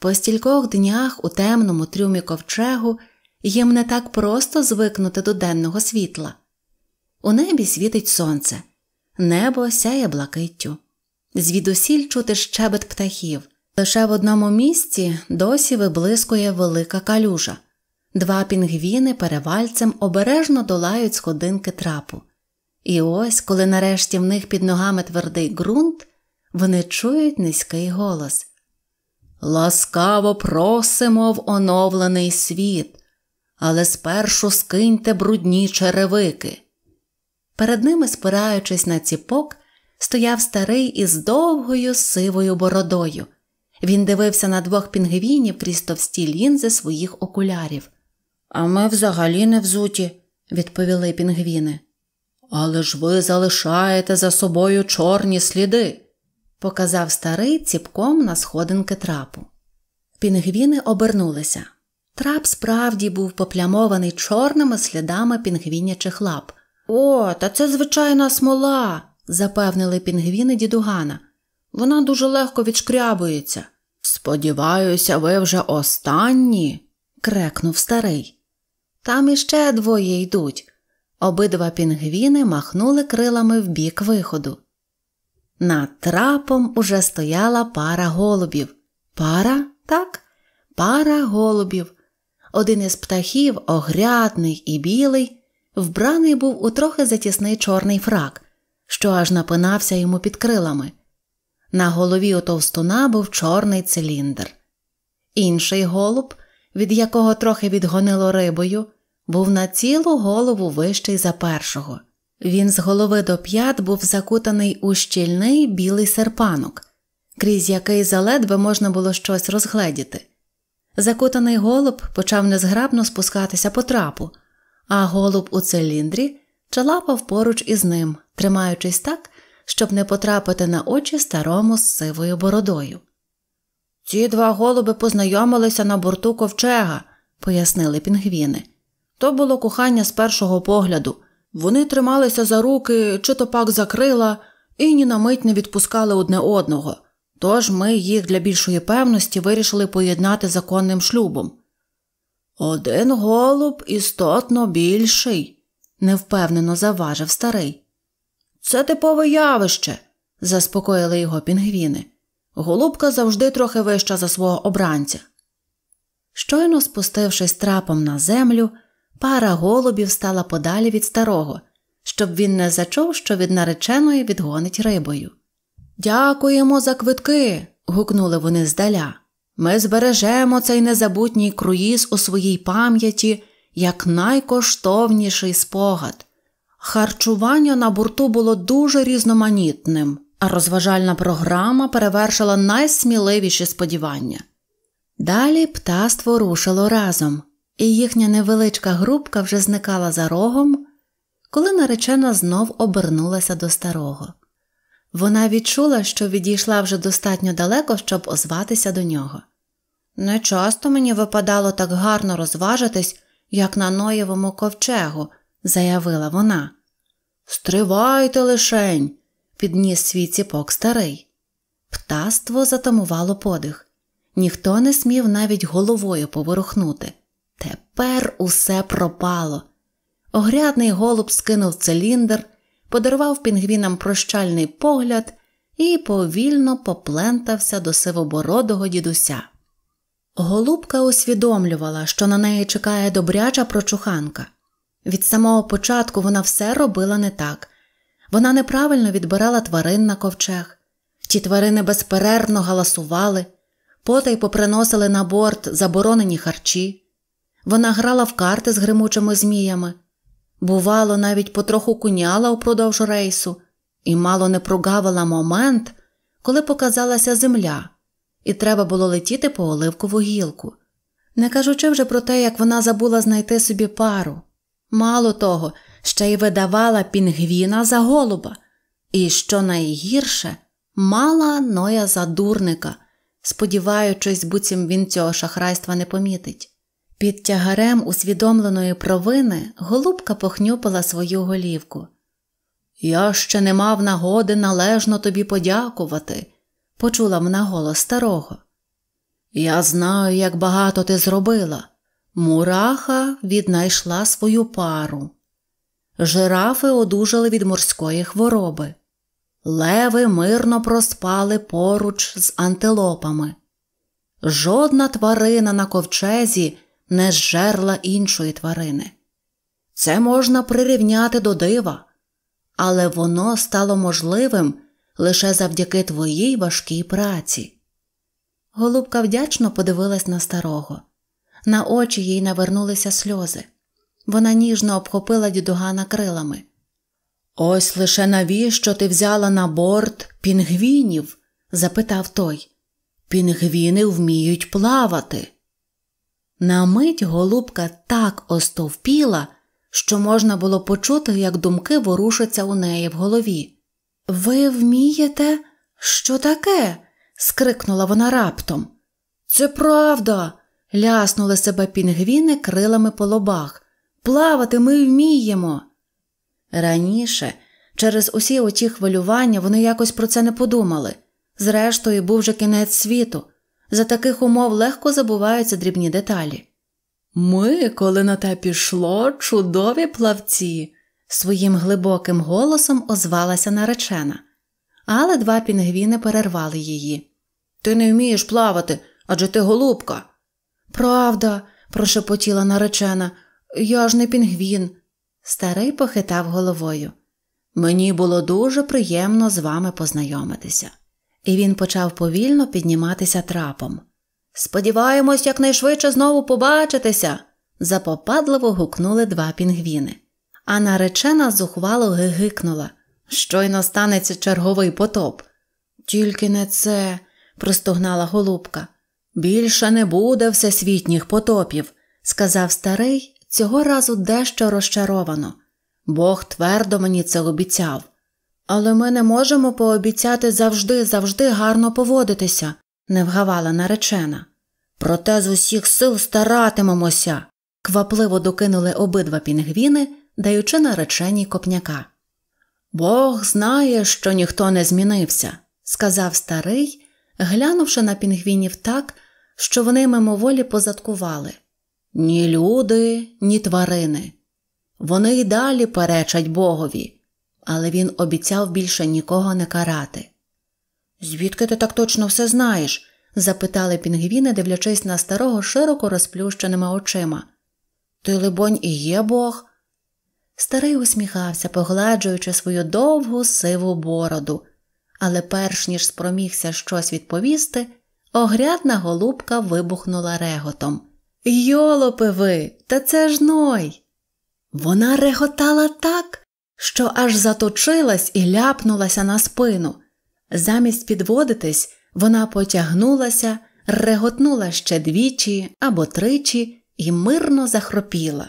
По стількох днях у темному трюмі ковчегу їм не так просто звикнути до денного світла. У небі світить сонце, небо сяє блакиттю. Звідусіль чути щебет птахів. Лише в одному місці досі виблискує велика калюжа. Два пінгвіни перевальцем обережно долають сходинки трапу. І ось, коли нарешті в них під ногами твердий ґрунт, вони чують низький голос. Ласкаво просимо в оновлений світ, але спершу скиньте брудні черевики. Перед ними, спираючись на ціпок, стояв старий із довгою сивою бородою. Він дивився на двох пінгвінів крізь товсті лінзи своїх окулярів. А ми взагалі не взуті, відповіли пінгвіни. Але ж ви залишаєте за собою чорні сліди, показав старий ціпком на сходинки трапу. Пінгвіни обернулися. Трап справді був поплямований чорними слідами пінгвінячих лап. О, та це звичайна смола, запевнили пінгвіни дідугана. Вона дуже легко відшкрябується. Сподіваюся, ви вже останні, крекнув старий. Там іще двоє йдуть. Обидва пінгвіни махнули крилами в бік виходу. Над трапом уже стояла пара голубів. Пара, так? Пара голубів. Один із птахів, огрядний і білий, вбраний був у трохи затісний чорний фрак, що аж напинався йому під крилами. На голові у товстуна був чорний циліндр. Інший голуб, від якого трохи відгонило рибою, був на цілу голову вищий за першого. Він з голови до п'ят був закутаний у щільний білий серпанок, крізь який заледве можна було щось розгледіти. Закутаний голуб почав незграбно спускатися по трапу, а голуб у циліндрі чалапав поруч із ним, тримаючись так, щоб не потрапити на очі старому з сивою бородою. Ці два голуби познайомилися на борту ковчега, пояснили пінгвіни. То було кохання з першого погляду. Вони трималися за руки, чи то пак за крила, і ні на мить не відпускали одне одного. Тож ми їх для більшої певності вирішили поєднати законним шлюбом. Один голуб істотно більший, невпевнено заважив старий. Це типове явище, заспокоїли його пінгвіни. Голубка завжди трохи вища за свого обранця. Щойно спустившись трапом на землю, Пара голубів стала подалі від старого, щоб він не зачув, що від нареченої відгонить рибою. Дякуємо за квитки. гукнули вони здаля. Ми збережемо цей незабутній круїз у своїй пам'яті як найкоштовніший спогад. Харчування на борту було дуже різноманітним, а розважальна програма перевершила найсміливіші сподівання. Далі птаство рушило разом, і їхня невеличка групка вже зникала за рогом, коли наречена знов обернулася до старого. Вона відчула, що відійшла вже достатньо далеко, щоб озватися до нього. Не часто мені випадало так гарно розважитись, як на Ноєвому ковчегу, заявила вона. Стривайте лишень, підніс свій ціпок старий. Птаство затамувало подих. Ніхто не смів навіть головою поворухнути. Тепер усе пропало. Огрядний голуб скинув циліндр, подарував пінгвінам прощальний погляд і повільно поплентався до сивобородого дідуся. Голубка усвідомлювала, що на неї чекає добряча прочуханка. Від самого початку вона все робила не так. Вона неправильно відбирала тварин на ковчег. Ті тварини безперервно галасували, потай поприносили на борт заборонені харчі. Вона грала в карти з гримучими зміями, бувало, навіть потроху куняла упродовж рейсу і мало не прогавила момент, коли показалася земля, і треба було летіти по оливкову гілку. Не кажучи вже про те, як вона забула знайти собі пару. Мало того, ще й видавала пінгвіна за голуба, і, що найгірше, мала ноя за дурника, сподіваючись, буцім він цього шахрайства не помітить. Під тягарем усвідомленої провини голубка похнюпила свою голівку. Я ще не мав нагоди належно тобі подякувати, почула вона голос старого. Я знаю, як багато ти зробила. Мураха віднайшла свою пару. Жирафи одужали від морської хвороби. Леви мирно проспали поруч з антилопами. Жодна тварина на ковчезі не з жерла іншої тварини. Це можна прирівняти до дива, але воно стало можливим лише завдяки твоїй важкій праці. Голубка вдячно подивилась на старого. На очі їй навернулися сльози. Вона ніжно обхопила дідугана крилами. Ось лише навіщо ти взяла на борт пінгвінів? запитав той. Пінгвіни вміють плавати. На мить голубка так остовпіла, що можна було почути, як думки ворушаться у неї в голові. Ви вмієте, що таке? скрикнула вона раптом. Це правда. ляснули себе пінгвіни крилами по лобах. Плавати ми вміємо. Раніше, через усі оті хвилювання, вони якось про це не подумали. Зрештою, був же кінець світу. За таких умов легко забуваються дрібні деталі. Ми, коли на те пішло, чудові плавці, своїм глибоким голосом озвалася наречена, але два пінгвіни перервали її. Ти не вмієш плавати, адже ти голубка. Правда, прошепотіла наречена, я ж не пінгвін. Старий похитав головою. Мені було дуже приємно з вами познайомитися і він почав повільно підніматися трапом. Сподіваємось, якнайшвидше знову побачитися. запопадливо гукнули два пінгвіни. А наречена зухвало гигикнула. Щойно станеться черговий потоп. Тільки не це, простогнала голубка. Більше не буде всесвітніх потопів, сказав старий, цього разу дещо розчаровано. Бог твердо мені це обіцяв. Але ми не можемо пообіцяти завжди, завжди гарно поводитися, не вгавала наречена. Проте з усіх сил старатимемося. квапливо докинули обидва пінгвіни, даючи нареченій копняка. Бог знає, що ніхто не змінився, сказав старий, глянувши на пінгвінів так, що вони мимоволі позадкували. Ні люди, ні тварини. Вони й далі перечать богові але він обіцяв більше нікого не карати. Звідки ти так точно все знаєш? запитали пінгвіни, дивлячись на старого широко розплющеними очима. Ти, либонь, і є Бог. Старий усміхався, погладжуючи свою довгу сиву бороду, але перш ніж спромігся щось відповісти, огрядна голубка вибухнула реготом. Йолопи ви, та це ж ной! Вона реготала так, що аж заточилась і ляпнулася на спину. Замість підводитись, вона потягнулася, реготнула ще двічі або тричі і мирно захропіла.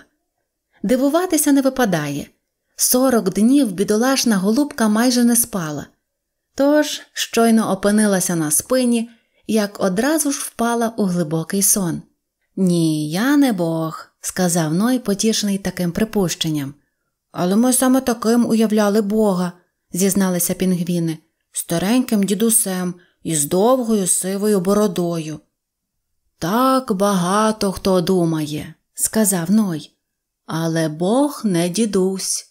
Дивуватися не випадає. Сорок днів бідолашна голубка майже не спала. Тож щойно опинилася на спині, як одразу ж впала у глибокий сон. Ні, я не Бог, сказав Ной, потішений таким припущенням. Але ми саме таким уявляли Бога, зізналися пінгвіни, стареньким дідусем і з довгою сивою бородою. Так багато хто думає, сказав Ной. Але Бог не дідусь.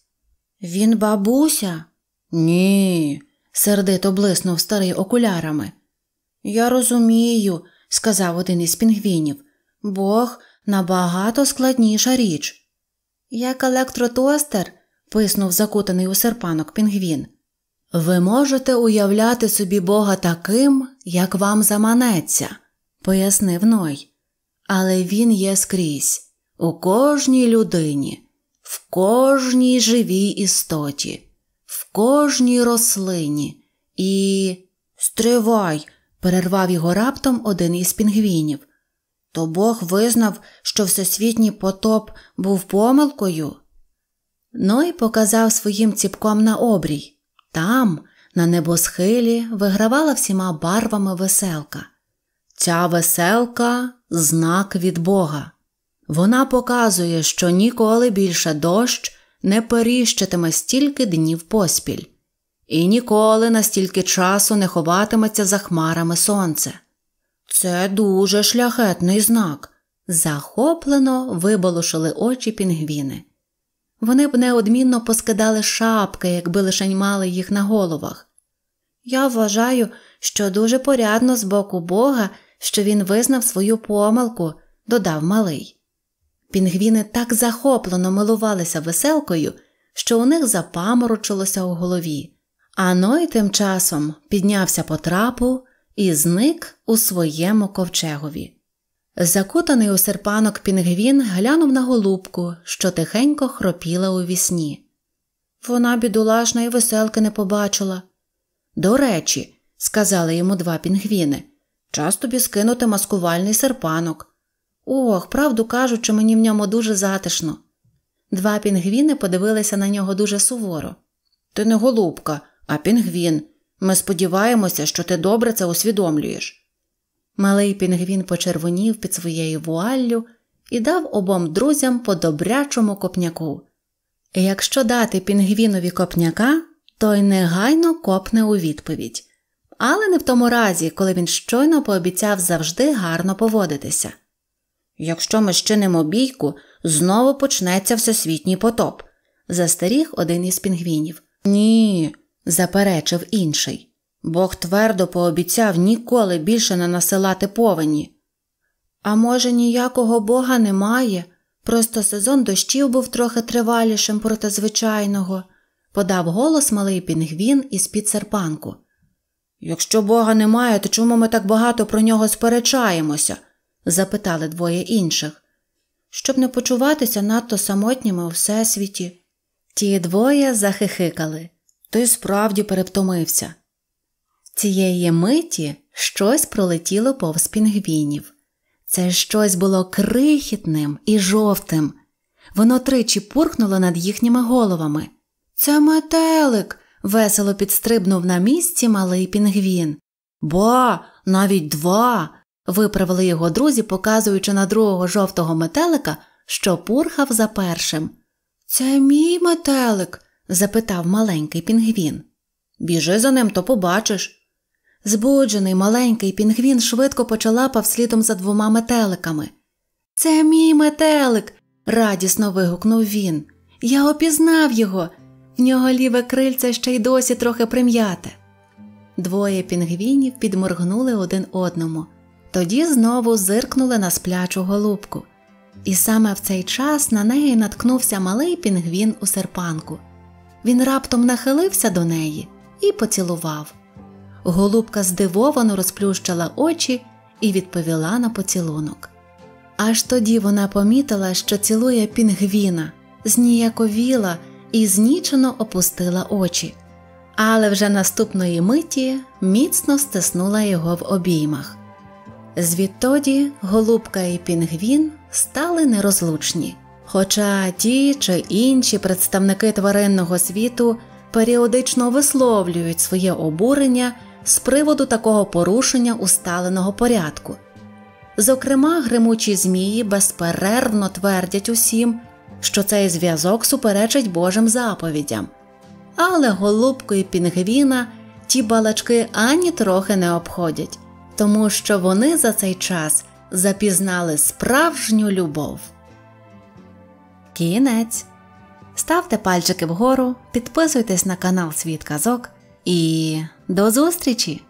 Він бабуся? Ні, сердито блиснув старий окулярами. Я розумію, сказав один із пінгвінів. Бог набагато складніша річ. Як електротостер, писнув закутаний у серпанок пінгвін. Ви можете уявляти собі Бога таким, як вам заманеться, пояснив Ной. Але він є скрізь, у кожній людині, в кожній живій істоті, в кожній рослині і. Стривай! перервав його раптом один із пінгвінів. То Бог визнав, що всесвітній потоп був помилкою. Ной показав своїм ціпком на обрій. Там, на небосхилі, вигравала всіма барвами веселка. Ця веселка знак від Бога. Вона показує, що ніколи більше дощ не періщитиме стільки днів поспіль, і ніколи настільки часу не ховатиметься за хмарами сонце. Це дуже шляхетний знак. Захоплено виболошили очі пінгвіни. Вони б неодмінно поскидали шапки, якби лишень мали їх на головах. Я вважаю, що дуже порядно з боку Бога, що він визнав свою помилку, додав малий. Пінгвіни так захоплено милувалися веселкою, що у них запаморочилося у голові. А Ной тим часом піднявся по трапу і зник у своєму ковчегові. Закутаний у серпанок Пінгвін глянув на голубку, що тихенько хропіла у вісні. Вона бідолашна і веселки не побачила. До речі, сказали йому два пінгвіни, час тобі скинути маскувальний серпанок. Ох, правду кажучи, мені в ньому дуже затишно. Два пінгвіни подивилися на нього дуже суворо. Ти не голубка, а пінгвін. Ми сподіваємося, що ти добре це усвідомлюєш. Малий пінгвін почервонів під своєю вуаллю і дав обом друзям по добрячому копняку. Якщо дати пінгвінові копняка, той негайно копне у відповідь, але не в тому разі, коли він щойно пообіцяв завжди гарно поводитися. Якщо ми щинимо бійку, знову почнеться всесвітній потоп, застеріг один із пінгвінів. Ні, заперечив інший. Бог твердо пообіцяв ніколи більше не насилати повені. А може, ніякого бога немає, просто сезон дощів був трохи тривалішим проти звичайного, подав голос малий пінгвін із під серпанку. Якщо бога немає, то чому ми так багато про нього сперечаємося? запитали двоє інших. Щоб не почуватися надто самотніми у всесвіті. Ті двоє захихикали. Ти справді перевтомився. Цієї миті щось пролетіло повз пінгвінів. Це щось було крихітним і жовтим. Воно тричі пурхнуло над їхніми головами. Це метелик. весело підстрибнув на місці малий пінгвін. Ба, навіть два. виправили його друзі, показуючи на другого жовтого метелика, що пурхав за першим. Це мій метелик? запитав маленький пінгвін. Біжи за ним, то побачиш, Збуджений маленький пінгвін швидко почалапав слідом за двома метеликами. Це мій метелик. радісно вигукнув він. Я опізнав його. В нього ліве крильце ще й досі трохи прим'яте. Двоє пінгвінів підморгнули один одному, тоді знову зиркнули на сплячу голубку. І саме в цей час на неї наткнувся малий пінгвін у серпанку. Він раптом нахилився до неї і поцілував. Голубка здивовано розплющила очі і відповіла на поцілунок. Аж тоді вона помітила, що цілує пінгвіна, зніяковіла і знічено опустила очі, але вже наступної миті міцно стиснула його в обіймах. Звідтоді голубка і пінгвін стали нерозлучні, хоча ті чи інші представники тваринного світу періодично висловлюють своє обурення з приводу такого порушення усталеного порядку. Зокрема, гримучі змії безперервно твердять усім, що цей зв'язок суперечить Божим заповідям, але голубку і пінгвіна ті балачки ані трохи не обходять, тому що вони за цей час запізнали справжню любов. Кінець. Ставте пальчики вгору, підписуйтесь на канал Світ Казок і. До зустрічі!